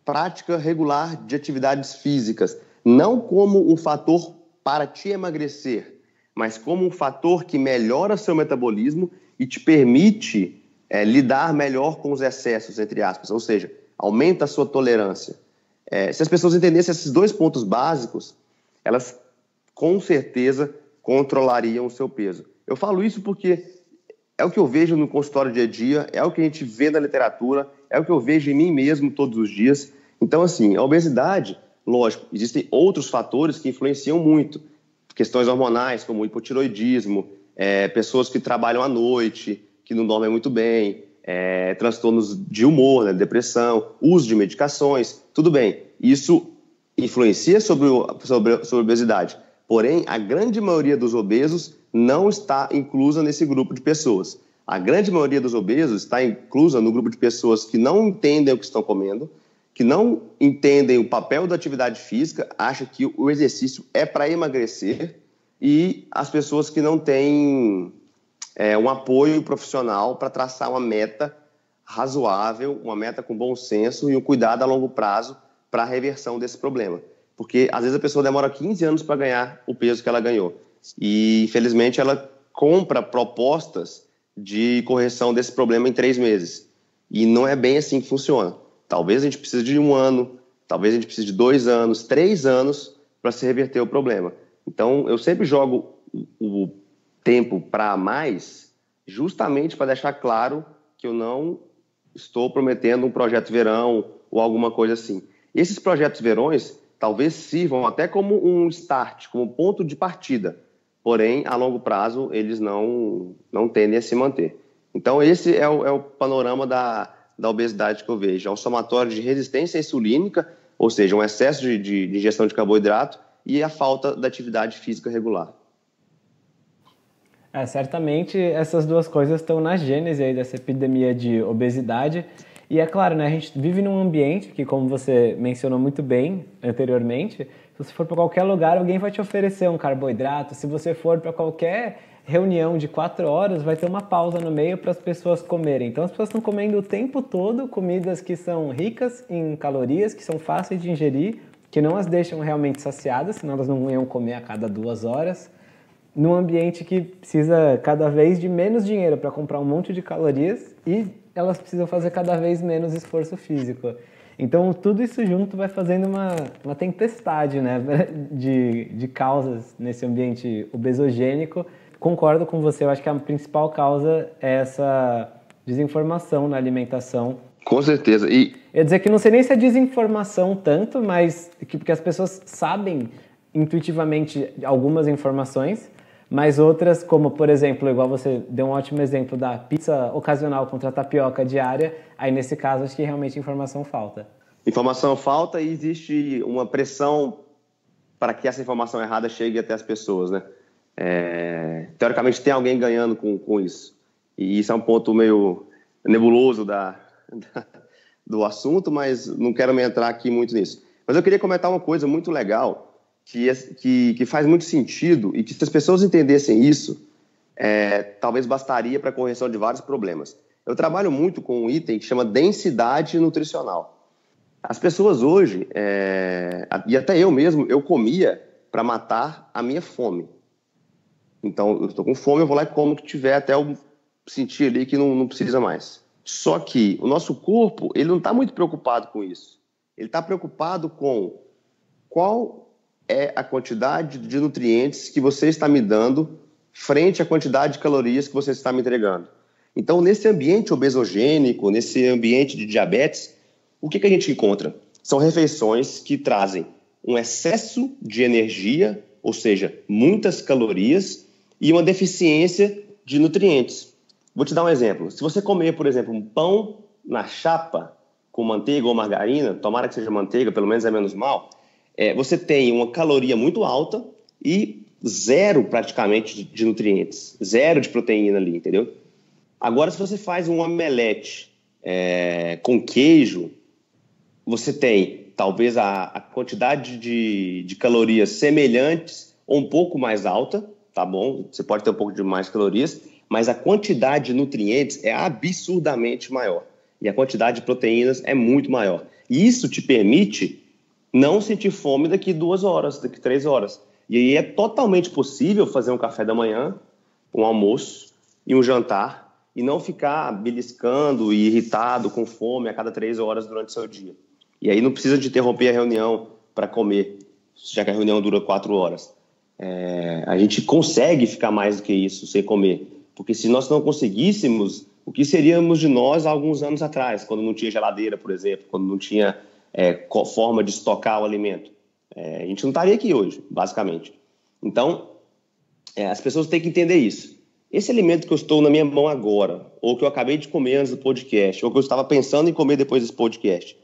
Speaker 3: prática regular de atividades físicas, não como um fator para te emagrecer, mas como um fator que melhora seu metabolismo e te permite é, lidar melhor com os excessos, entre aspas, ou seja, aumenta a sua tolerância. É, se as pessoas entendessem esses dois pontos básicos, elas com certeza controlariam o seu peso. Eu falo isso porque é o que eu vejo no consultório dia a dia, é o que a gente vê na literatura, é o que eu vejo em mim mesmo todos os dias. Então, assim, a obesidade, lógico, existem outros fatores que influenciam muito. Questões hormonais, como hipotiroidismo, é, pessoas que trabalham à noite, que não dormem muito bem, é, transtornos de humor, né, depressão, uso de medicações, tudo bem. Isso influencia sobre, o, sobre, sobre a obesidade Porém, a grande maioria dos obesos não está inclusa nesse grupo de pessoas. A grande maioria dos obesos está inclusa no grupo de pessoas que não entendem o que estão comendo, que não entendem o papel da atividade física, acha que o exercício é para emagrecer, e as pessoas que não têm é, um apoio profissional para traçar uma meta razoável, uma meta com bom senso e um cuidado a longo prazo para a reversão desse problema porque às vezes a pessoa demora 15 anos para ganhar o peso que ela ganhou. E infelizmente ela compra propostas de correção desse problema em três meses. E não é bem assim que funciona. Talvez a gente precise de um ano, talvez a gente precise de dois anos, três anos para se reverter o problema. Então eu sempre jogo o tempo para mais, justamente para deixar claro que eu não estou prometendo um projeto verão ou alguma coisa assim. Esses projetos verões talvez sirvam até como um start, como ponto de partida. Porém, a longo prazo, eles não, não tendem a se manter. Então, esse é o, é o panorama da, da obesidade que eu vejo. É um somatório de resistência insulínica, ou seja, um excesso de, de, de ingestão de carboidrato e a falta da atividade física regular.
Speaker 1: É, certamente essas duas coisas estão na gênese aí dessa epidemia de obesidade. E é claro, né, a gente vive num ambiente que, como você mencionou muito bem anteriormente, se você for para qualquer lugar, alguém vai te oferecer um carboidrato. Se você for para qualquer reunião de quatro horas, vai ter uma pausa no meio para as pessoas comerem. Então as pessoas estão comendo o tempo todo comidas que são ricas em calorias, que são fáceis de ingerir, que não as deixam realmente saciadas, senão elas não iam comer a cada duas horas. Num ambiente que precisa cada vez de menos dinheiro para comprar um monte de calorias e elas precisam fazer cada vez menos esforço físico. Então, tudo isso junto vai fazendo uma, uma tempestade né, de, de causas nesse ambiente obesogênico. Concordo com você, eu acho que a principal causa é essa desinformação na alimentação.
Speaker 3: Com certeza. E...
Speaker 1: Eu ia dizer que não sei nem se é desinformação tanto, mas que, porque as pessoas sabem intuitivamente algumas informações, mas outras, como por exemplo, igual você deu um ótimo exemplo da pizza ocasional contra tapioca diária, aí nesse caso acho que realmente informação falta.
Speaker 3: Informação falta e existe uma pressão para que essa informação errada chegue até as pessoas, né? É, teoricamente tem alguém ganhando com, com isso. E isso é um ponto meio nebuloso da, da do assunto, mas não quero me entrar aqui muito nisso. Mas eu queria comentar uma coisa muito legal que, que, que faz muito sentido e que se as pessoas entendessem isso, é, talvez bastaria para a correção de vários problemas. Eu trabalho muito com um item que chama densidade nutricional. As pessoas hoje, é, e até eu mesmo, eu comia para matar a minha fome. Então, eu estou com fome, eu vou lá e como o que tiver até eu sentir ali que não, não precisa mais. Só que o nosso corpo, ele não está muito preocupado com isso. Ele está preocupado com qual é a quantidade de nutrientes que você está me dando frente à quantidade de calorias que você está me entregando. Então, nesse ambiente obesogênico, nesse ambiente de diabetes, o que, que a gente encontra? São refeições que trazem um excesso de energia, ou seja, muitas calorias, e uma deficiência de nutrientes. Vou te dar um exemplo. Se você comer, por exemplo, um pão na chapa com manteiga ou margarina, tomara que seja manteiga, pelo menos é menos mal, é, você tem uma caloria muito alta e zero praticamente de, de nutrientes, zero de proteína ali, entendeu? Agora, se você faz um omelete é, com queijo, você tem talvez a, a quantidade de, de, calorias semelhantes ou um pouco mais alta, tá bom? Você pode ter um pouco de mais calorias, mas a quantidade de nutrientes é absurdamente maior e a quantidade de proteínas é muito maior. E isso te permite não sentir fome daqui duas horas, daqui três horas. E aí é totalmente possível fazer um café da manhã, um almoço e um jantar e não ficar beliscando e irritado com fome a cada três horas durante o seu dia. E aí não precisa de interromper a reunião para comer, já que a reunião dura quatro horas. É, a gente consegue ficar mais do que isso sem comer, porque se nós não conseguíssemos, o que seríamos de nós há alguns anos atrás, quando não tinha geladeira, por exemplo, quando não tinha é, forma de estocar o alimento, é, a gente não estaria aqui hoje, basicamente. Então, é, as pessoas têm que entender isso. Esse alimento que eu estou na minha mão agora, ou que eu acabei de comer antes do podcast, ou que eu estava pensando em comer depois desse podcast,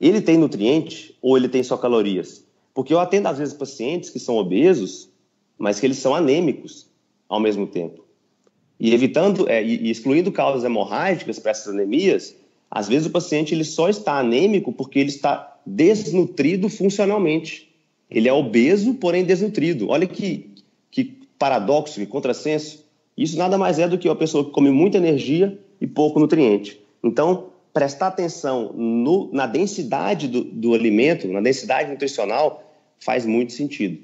Speaker 3: ele tem nutriente ou ele tem só calorias? Porque eu atendo, às vezes, pacientes que são obesos, mas que eles são anêmicos ao mesmo tempo. E evitando é, e excluindo causas hemorrágicas para essas anemias, às vezes o paciente ele só está anêmico porque ele está desnutrido funcionalmente. Ele é obeso, porém desnutrido. Olha que, que paradoxo, que contrassenso. Isso nada mais é do que uma pessoa que come muita energia e pouco nutriente. Então, prestar atenção no, na densidade do, do alimento, na densidade
Speaker 2: nutricional, faz muito sentido.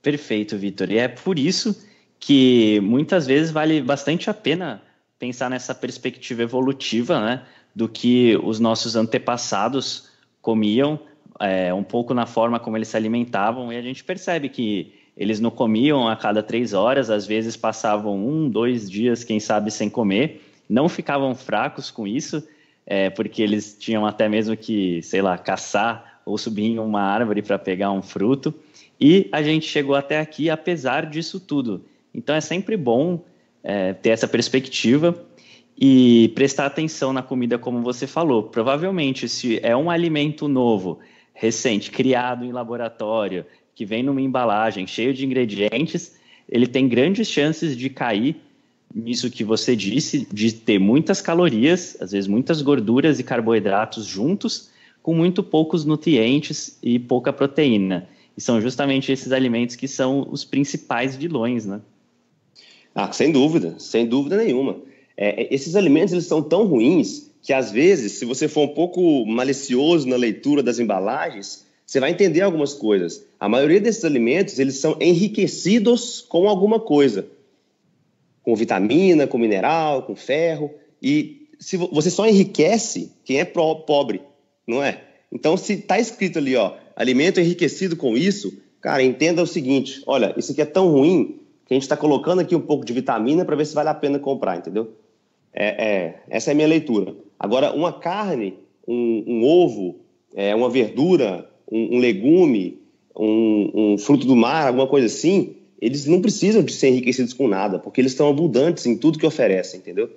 Speaker 2: Perfeito, Vitor. E é por isso que muitas vezes vale bastante a pena pensar nessa perspectiva evolutiva, né, do que os nossos antepassados comiam, é, um pouco na forma como eles se alimentavam, e a gente percebe que eles não comiam a cada três horas, às vezes passavam um, dois dias, quem sabe, sem comer, não ficavam fracos com isso, é, porque eles tinham até mesmo que, sei lá, caçar ou subir em uma árvore para pegar um fruto, e a gente chegou até aqui apesar disso tudo. Então é sempre bom é, ter essa perspectiva e prestar atenção na comida, como você falou. Provavelmente, se é um alimento novo, recente, criado em laboratório, que vem numa embalagem cheio de ingredientes, ele tem grandes chances de cair nisso que você disse, de ter muitas calorias, às vezes muitas gorduras e carboidratos juntos, com muito poucos nutrientes e pouca proteína. E são justamente esses alimentos que são os principais vilões, né? Ah, sem dúvida, sem dúvida nenhuma.
Speaker 3: É, é, esses alimentos eles são tão ruins que às vezes, se você for um pouco malicioso na leitura das embalagens, você vai entender algumas coisas. A maioria desses alimentos eles são enriquecidos com alguma coisa, com vitamina, com mineral, com ferro. E se você só enriquece quem é pobre, não é? Então, se está escrito ali, ó, alimento enriquecido com isso, cara, entenda o seguinte: olha, isso aqui é tão ruim que a gente está colocando aqui um pouco de vitamina para ver se vale a pena comprar, entendeu? É, é, essa é a minha leitura. Agora, uma carne, um, um ovo, é, uma verdura, um, um legume, um, um, fruto do mar, alguma coisa assim, eles não precisam de ser enriquecidos com nada, porque eles estão abundantes em tudo que oferecem, entendeu?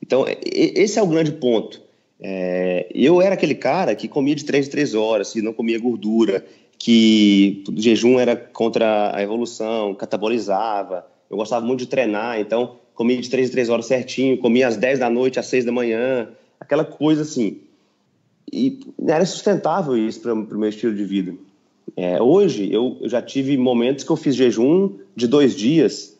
Speaker 3: Então, é, esse é o grande ponto. É, eu era aquele cara que comia de três em três horas, e não comia gordura, que o jejum era contra a evolução, catabolizava. Eu gostava muito de treinar, então comia de 3 em 3 horas certinho, comia às 10 da noite, às 6 da manhã, aquela coisa assim. E era sustentável isso para o meu estilo de vida. É, hoje, eu, eu, já tive momentos que eu fiz jejum de dois dias,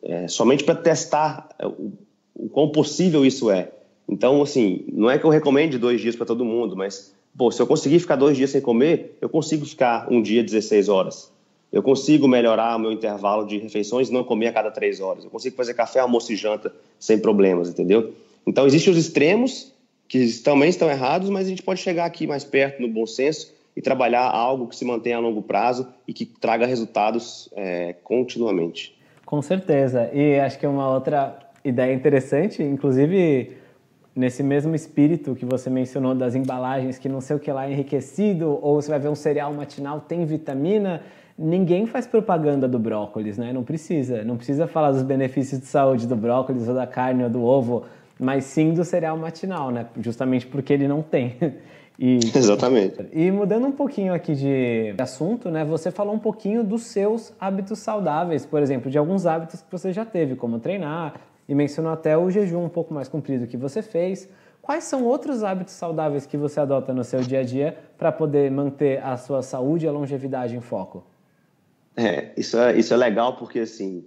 Speaker 3: é, somente para testar é, o, o quão possível isso é. Então, assim, não é que eu recomende dois dias para todo mundo, mas pô, se eu conseguir ficar dois dias sem comer, eu consigo ficar um dia 16 horas. Eu consigo melhorar o meu intervalo de refeições, não comer a cada três horas. Eu consigo fazer café, almoço e janta sem problemas, entendeu? Então, existem os extremos que também estão errados, mas a gente pode chegar aqui mais perto no bom senso e trabalhar algo que se mantenha a longo prazo e que traga resultados é, continuamente.
Speaker 1: Com certeza. E acho que é uma outra ideia interessante, inclusive nesse mesmo espírito que você mencionou das embalagens que não sei o que lá é enriquecido, ou você vai ver um cereal matinal tem vitamina, ninguém faz propaganda do brócolis, né? Não precisa, não precisa falar dos benefícios de saúde do brócolis ou da carne ou do ovo, mas sim do cereal matinal, né? Justamente porque ele não tem. E, Exatamente. E mudando um pouquinho aqui de assunto, né? Você falou um pouquinho dos seus hábitos saudáveis, por exemplo, de alguns hábitos que você já teve, como treinar, e mencionou até o jejum um pouco mais comprido que você fez. Quais são outros hábitos saudáveis que você adota no seu dia a dia para poder manter a sua saúde e a longevidade em foco?
Speaker 3: É, isso é, isso é legal porque assim,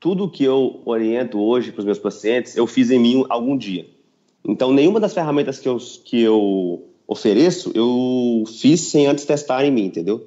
Speaker 3: tudo que eu oriento hoje para os meus pacientes, eu fiz em mim algum dia. Então, nenhuma das ferramentas que eu, que eu ofereço, eu fiz sem antes testar em mim, entendeu?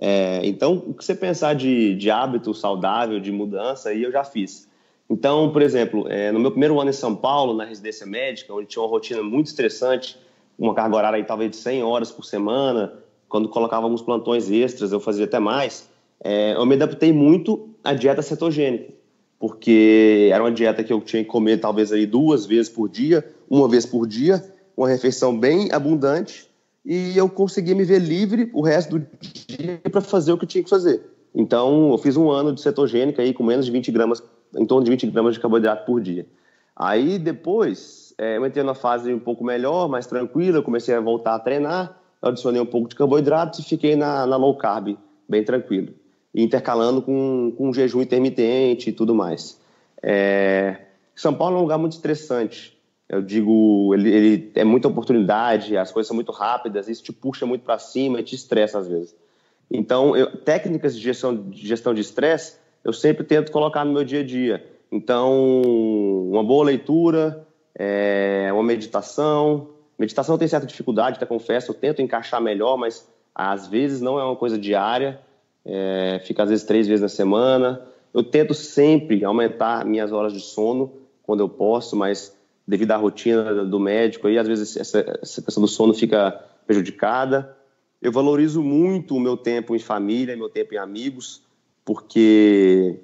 Speaker 3: É, então, o que você pensar de, de hábito saudável, de mudança, aí eu já fiz. Então, por exemplo, é, no meu primeiro ano em São Paulo, na residência médica, onde tinha uma rotina muito estressante, uma carga horária aí, talvez de 100 horas por semana, quando colocava alguns plantões extras, eu fazia até mais, é, eu me adaptei muito à dieta cetogênica, porque era uma dieta que eu tinha que comer talvez aí duas vezes por dia, uma vez por dia, uma refeição bem abundante, e eu conseguia me ver livre o resto do dia para fazer o que eu tinha que fazer. Então, eu fiz um ano de cetogênica aí com menos de 20 gramas em torno de 20 gramas de carboidrato por dia. Aí depois é, eu entrei numa fase um pouco melhor, mais tranquila, comecei a voltar a treinar, adicionei um pouco de carboidrato e fiquei na, na low carb, bem tranquilo. Intercalando com, com jejum intermitente e tudo mais. É, São Paulo é um lugar muito estressante. Eu digo, ele, ele é muita oportunidade, as coisas são muito rápidas, isso te puxa muito para cima e te estressa às vezes. Então, eu, técnicas de gestão de estresse eu sempre tento colocar no meu dia a dia. Então, uma boa leitura, é, uma meditação. Meditação tem certa dificuldade, até confesso, eu tento encaixar melhor, mas às vezes não é uma coisa diária, é, fica às vezes três vezes na semana. Eu tento sempre aumentar minhas horas de sono quando eu posso, mas devido à rotina do médico, aí às vezes essa, essa questão do sono fica prejudicada. Eu valorizo muito o meu tempo em família, meu tempo em amigos porque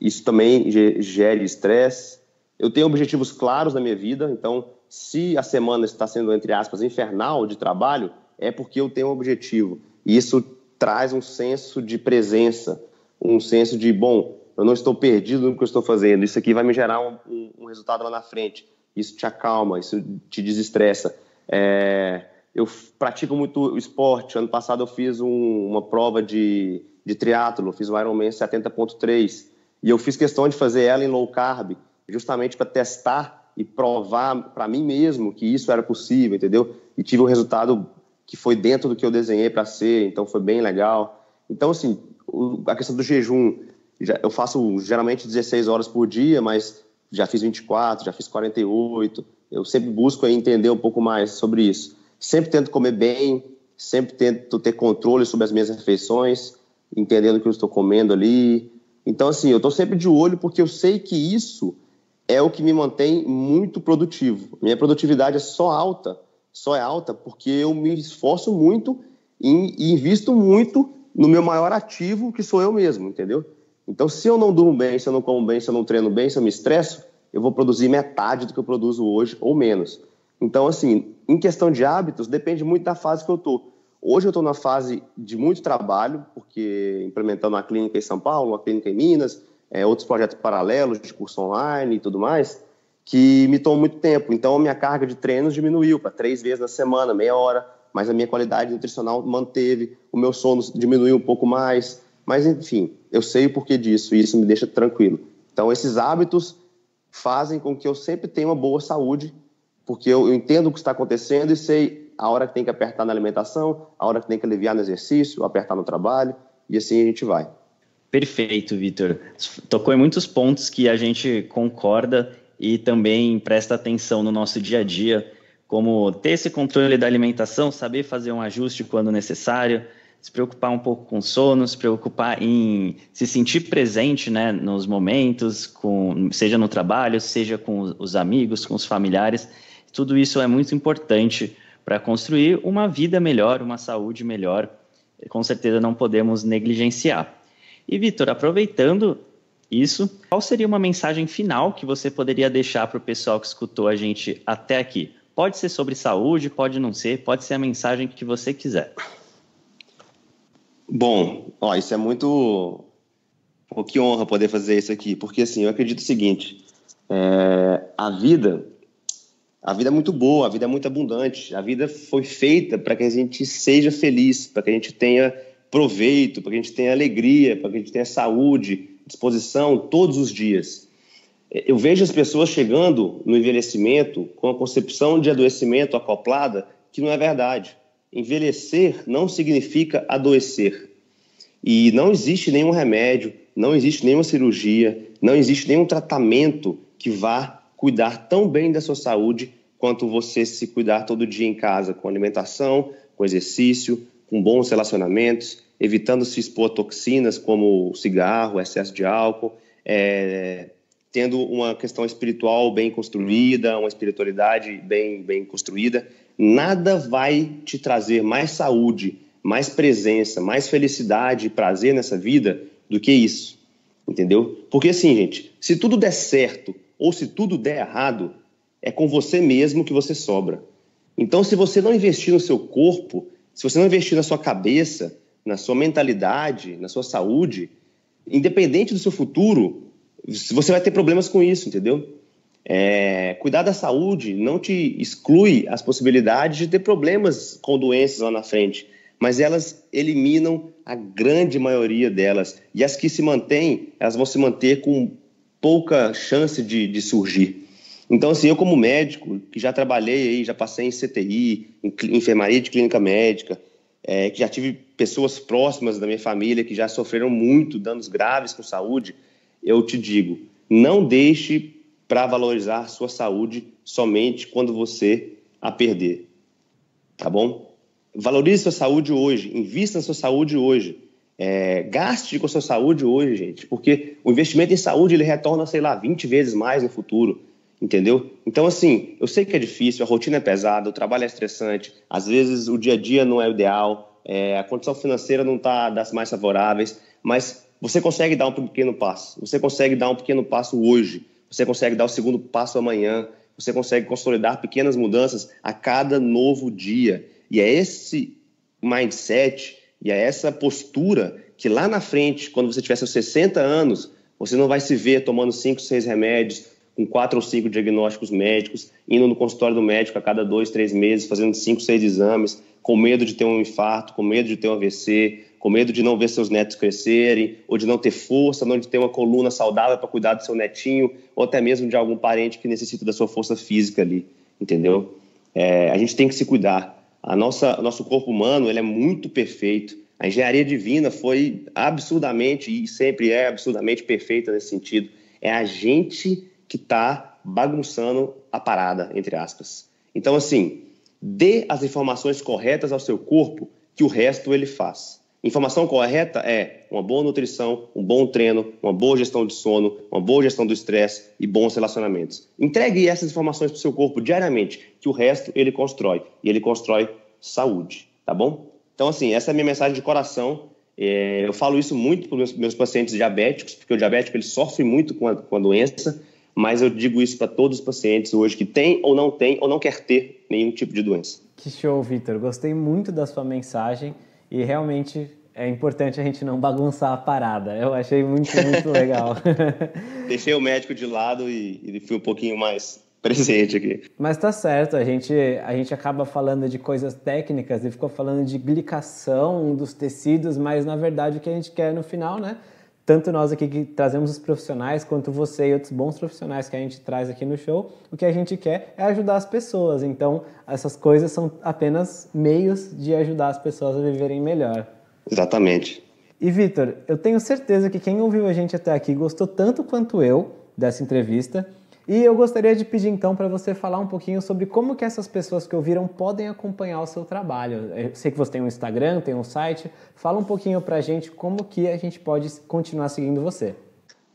Speaker 3: isso também gera estresse. Eu tenho objetivos claros na minha vida, então se a semana está sendo, entre aspas, infernal de trabalho, é porque eu tenho um objetivo. E isso traz um senso de presença, um senso de, bom, eu não estou perdido no que eu estou fazendo, isso aqui vai me gerar um, um, um resultado lá na frente. Isso te acalma, isso te desestressa. É, eu pratico muito esporte. Ano passado eu fiz um, uma prova de de triatlo, fiz o Ironman 70.3 e eu fiz questão de fazer ela em low carb, justamente para testar e provar para mim mesmo que isso era possível, entendeu? E tive um resultado que foi dentro do que eu desenhei para ser, então foi bem legal. Então assim, a questão do jejum, eu faço geralmente 16 horas por dia, mas já fiz 24, já fiz 48. Eu sempre busco entender um pouco mais sobre isso. Sempre tento comer bem, sempre tento ter controle sobre as minhas refeições entendendo o que eu estou comendo ali. Então, assim, eu estou sempre de olho porque eu sei que isso é o que me mantém muito produtivo. Minha produtividade é só alta, só é alta porque eu me esforço muito e invisto muito no meu maior ativo, que sou eu mesmo, entendeu? Então, se eu não durmo bem, se eu não como bem, se eu não treino bem, se eu me estresso, eu vou produzir metade do que eu produzo hoje ou menos. Então, assim, em questão de hábitos, depende muito da fase que eu estou. Hoje eu estou na fase de muito trabalho, porque implementando uma clínica em São Paulo, uma clínica em Minas, é, outros projetos paralelos de curso online e tudo mais, que me tomam muito tempo. Então, a minha carga de treinos diminuiu para três vezes na semana, meia hora, mas a minha qualidade nutricional manteve, o meu sono diminuiu um pouco mais. Mas, enfim, eu sei o porquê disso e isso me deixa tranquilo. Então, esses hábitos fazem com que eu sempre tenha uma boa saúde, porque eu, eu entendo o que está acontecendo e sei a hora que tem que apertar na alimentação,
Speaker 2: a hora que tem que aliviar no exercício, apertar no trabalho, e assim a gente vai. Perfeito, Vitor. Tocou em muitos pontos que a gente concorda e também presta atenção no nosso dia a dia, como ter esse controle da alimentação, saber fazer um ajuste quando necessário, se preocupar um pouco com sono, se preocupar em se sentir presente né, nos momentos, com, seja no trabalho, seja com os amigos, com os familiares. Tudo isso é muito importante para construir uma vida melhor, uma saúde melhor. Com certeza não podemos negligenciar. E, Vitor, aproveitando isso, qual seria uma mensagem final que você poderia deixar para o pessoal que escutou a gente até aqui? Pode ser sobre saúde, pode não ser, pode ser a mensagem que você quiser.
Speaker 3: Bom, ó, isso é muito. Pô, que honra poder fazer isso aqui, porque assim, eu acredito o seguinte: é... a vida a vida é muito boa, a vida é muito abundante, a vida foi feita para que a gente seja feliz, para que a gente tenha proveito, para que a gente tenha alegria, para que a gente tenha saúde, disposição todos os dias. Eu vejo as pessoas chegando no envelhecimento com a concepção de adoecimento acoplada que não é verdade. Envelhecer não significa adoecer. E não existe nenhum remédio, não existe nenhuma cirurgia, não existe nenhum tratamento que vá cuidar tão bem da sua saúde quanto você se cuidar todo dia em casa, com alimentação, com exercício, com bons relacionamentos, evitando se expor a toxinas como cigarro, excesso de álcool, é, tendo uma questão espiritual bem construída, uma espiritualidade bem, bem construída. Nada vai te trazer mais saúde, mais presença, mais felicidade e prazer nessa vida do que isso. Entendeu? Porque assim, gente, se tudo der certo ou se tudo der errado, é com você mesmo que você sobra. Então, se você não investir no seu corpo, se você não investir na sua cabeça, na sua mentalidade, na sua saúde, independente do seu futuro, você vai ter problemas com isso, entendeu? É, cuidar da saúde não te exclui as possibilidades de ter problemas com doenças lá na frente, mas elas eliminam a grande maioria delas. E as que se mantêm, elas vão se manter com pouca chance de, de surgir. Então, assim, eu como médico, que já trabalhei aí, já passei em CTI, em enfermaria de clínica médica, é, que já tive pessoas próximas da minha família que já sofreram muito danos graves com saúde, eu te digo, não deixe para valorizar sua saúde somente quando você a perder, tá bom? Valorize sua saúde hoje, invista na sua saúde hoje. É, gaste com a sua saúde hoje, gente, porque o investimento em saúde ele retorna, sei lá, 20 vezes mais no futuro, entendeu? Então, assim, eu sei que é difícil, a rotina é pesada, o trabalho é estressante, às vezes o dia a dia não é o ideal, é, a condição financeira não está das mais favoráveis, mas você consegue dar um pequeno passo, você consegue dar um pequeno passo hoje, você consegue dar o segundo passo amanhã, você consegue consolidar pequenas mudanças a cada novo dia. E é esse mindset e é essa postura que lá na frente, quando você tiver seus 60 anos, você não vai se ver tomando 5, 6 remédios, com 4 ou 5 diagnósticos médicos, indo no consultório do médico a cada 2, 3 meses, fazendo 5, 6 exames, com medo de ter um infarto, com medo de ter um AVC, com medo de não ver seus netos crescerem, ou de não ter força, não de ter uma coluna saudável para cuidar do seu netinho, ou até mesmo de algum parente que necessita da sua força física ali, entendeu? É, a gente tem que se cuidar. A nossa, nosso corpo humano ele é muito perfeito. A engenharia divina foi absurdamente e sempre é absurdamente perfeita nesse sentido. É a gente que está bagunçando a parada, entre aspas. Então, assim, dê as informações corretas ao seu corpo que o resto ele faz. Informação correta é uma boa nutrição, um bom treino, uma boa gestão de sono, uma boa gestão do estresse e bons relacionamentos. Entregue essas informações para o seu corpo diariamente, que o resto ele constrói. E ele constrói saúde, tá bom? Então, assim, essa é a minha mensagem de coração. É, eu falo isso muito para os meus, pacientes diabéticos, porque o diabético ele sofre muito com a, com a doença, mas eu digo isso para todos os pacientes hoje que tem ou não tem ou não quer ter nenhum tipo de doença.
Speaker 1: Que show, Vitor. Gostei muito da sua mensagem. E realmente é importante a gente não bagunçar a parada. Eu achei muito, muito legal.
Speaker 3: Deixei o médico de lado e, e fui um pouquinho mais presente aqui.
Speaker 1: Mas tá certo, a gente, a gente acaba falando de coisas técnicas e ficou falando de glicação dos tecidos, mas na verdade o que a gente quer no final, né? tanto nós aqui que trazemos os profissionais, quanto você e outros bons profissionais que a gente traz aqui no show, o que a gente quer é ajudar as pessoas. Então, essas coisas são apenas meios de ajudar as pessoas a viverem melhor.
Speaker 3: Exatamente.
Speaker 1: E Vitor, eu tenho certeza que quem ouviu a gente até aqui gostou tanto quanto eu dessa entrevista e eu gostaria de pedir então para você falar um pouquinho sobre como que essas pessoas que ouviram podem acompanhar o seu trabalho. Eu sei que você tem um Instagram, tem um site. Fala um pouquinho para a gente como que a gente pode continuar seguindo você.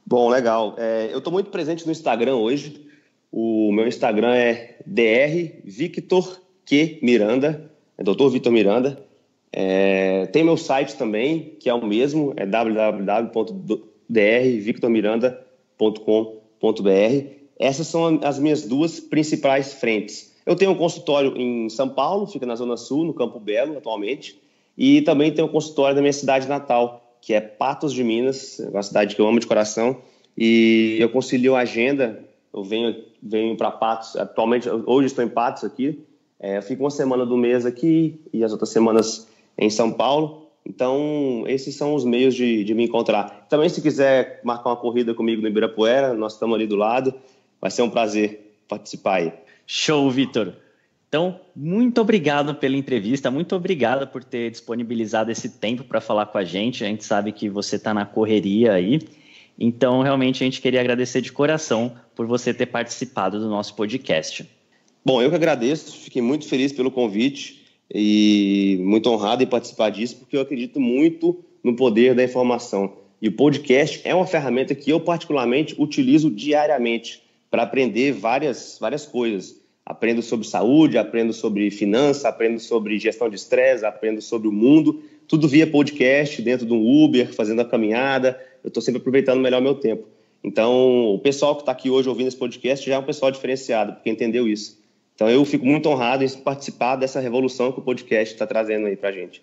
Speaker 3: Bom, legal. É, eu estou muito presente no Instagram hoje. O meu Instagram é drvictorqmiranda, é Dr. Victor Miranda. É, tem meu site também, que é o mesmo, é www.drvictormiranda.com.br. Essas são as minhas duas principais frentes. Eu tenho um consultório em São Paulo, fica na Zona Sul, no Campo Belo, atualmente, e também tenho um consultório da minha cidade natal, que é Patos de Minas, é uma cidade que eu amo de coração, e eu concilio a agenda. Eu venho, venho para Patos, atualmente, hoje estou em Patos aqui, é, fico uma semana do mês aqui e as outras semanas em São Paulo. Então, esses são os meios de, de, me encontrar. Também, se quiser marcar uma corrida comigo no Ibirapuera, nós estamos ali do lado. Vai ser um prazer participar
Speaker 2: aí. Show, Vitor. Então, muito obrigado pela entrevista, muito obrigado por ter disponibilizado esse tempo para falar com a gente. A gente sabe que você está na correria aí. Então, realmente, a gente queria agradecer de coração por você ter participado do nosso podcast.
Speaker 3: Bom, eu que agradeço, fiquei muito feliz pelo convite e muito honrado em participar disso, porque eu acredito muito no poder da informação. E o podcast é uma ferramenta que eu, particularmente, utilizo diariamente para aprender várias, várias coisas. Aprendo sobre saúde, aprendo sobre finança, aprendo sobre gestão de estresse, aprendo sobre o mundo, tudo via podcast, dentro de um Uber, fazendo a caminhada. Eu estou sempre aproveitando melhor o meu tempo. Então, o pessoal que está aqui hoje ouvindo esse podcast já é um pessoal diferenciado, porque entendeu isso. Então, eu fico muito honrado em participar dessa revolução que o podcast está trazendo aí para a
Speaker 1: gente.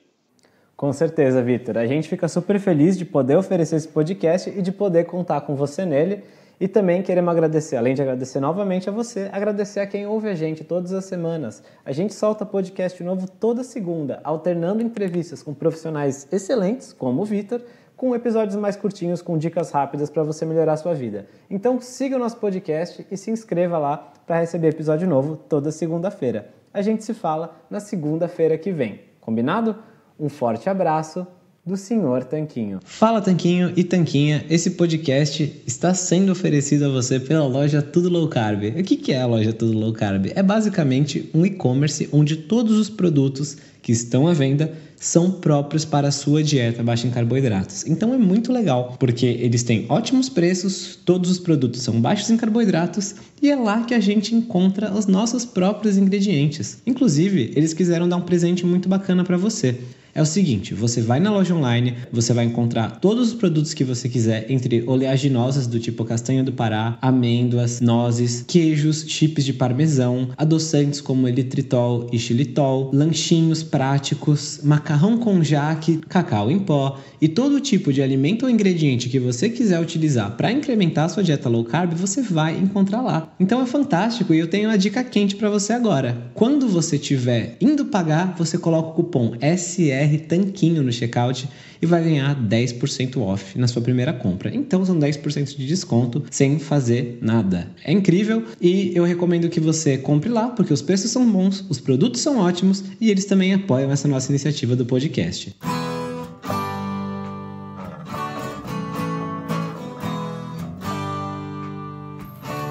Speaker 1: Com certeza, Vitor. A gente fica super feliz de poder oferecer esse podcast e de poder contar com você nele. E também queremos agradecer, além de agradecer novamente a você, agradecer a quem ouve a gente todas as semanas. A gente solta podcast novo toda segunda, alternando entrevistas com profissionais excelentes, como o Vitor, com episódios mais curtinhos com dicas rápidas para você melhorar a sua vida. Então siga o nosso podcast e se inscreva lá para receber episódio novo toda segunda-feira. A gente se fala na segunda-feira que vem. Combinado? Um forte abraço do Senhor Tanquinho. Fala Tanquinho e Tanquinha, esse podcast está sendo oferecido a você pela loja Tudo Low Carb. O que é a loja Tudo Low Carb? É basicamente um e-commerce onde todos os produtos que estão à venda são próprios para a sua dieta baixa em carboidratos. Então é muito legal, porque eles têm ótimos preços, todos os produtos são baixos em carboidratos e é lá que a gente encontra os nossos próprios ingredientes. Inclusive, eles quiseram dar um presente muito bacana para você é o seguinte: você vai na loja online, você vai encontrar todos os produtos que você quiser, entre oleaginosas do tipo castanha do Pará, amêndoas, nozes, queijos, chips de parmesão, adoçantes como elitritol e xilitol, lanchinhos práticos, macarrão com jaque, cacau em pó e todo tipo de alimento ou ingrediente que você quiser utilizar para incrementar a sua dieta low carb, você vai encontrar lá. Então é fantástico e eu tenho uma dica quente para você agora. Quando você estiver indo pagar, você coloca o cupom SE BR Tanquinho no checkout e vai ganhar 10% off na sua primeira compra. Então são 10% de desconto sem fazer nada. É incrível e eu recomendo que você compre lá porque os preços são bons, os produtos são ótimos e eles também apoiam essa nossa iniciativa do podcast.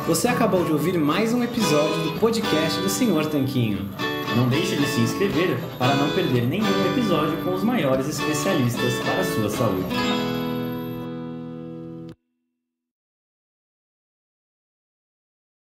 Speaker 1: Você acabou de ouvir mais um episódio do podcast do Senhor Tanquinho. Não deixe de se inscrever para não perder nenhum
Speaker 2: episódio com os maiores especialistas para a sua saúde.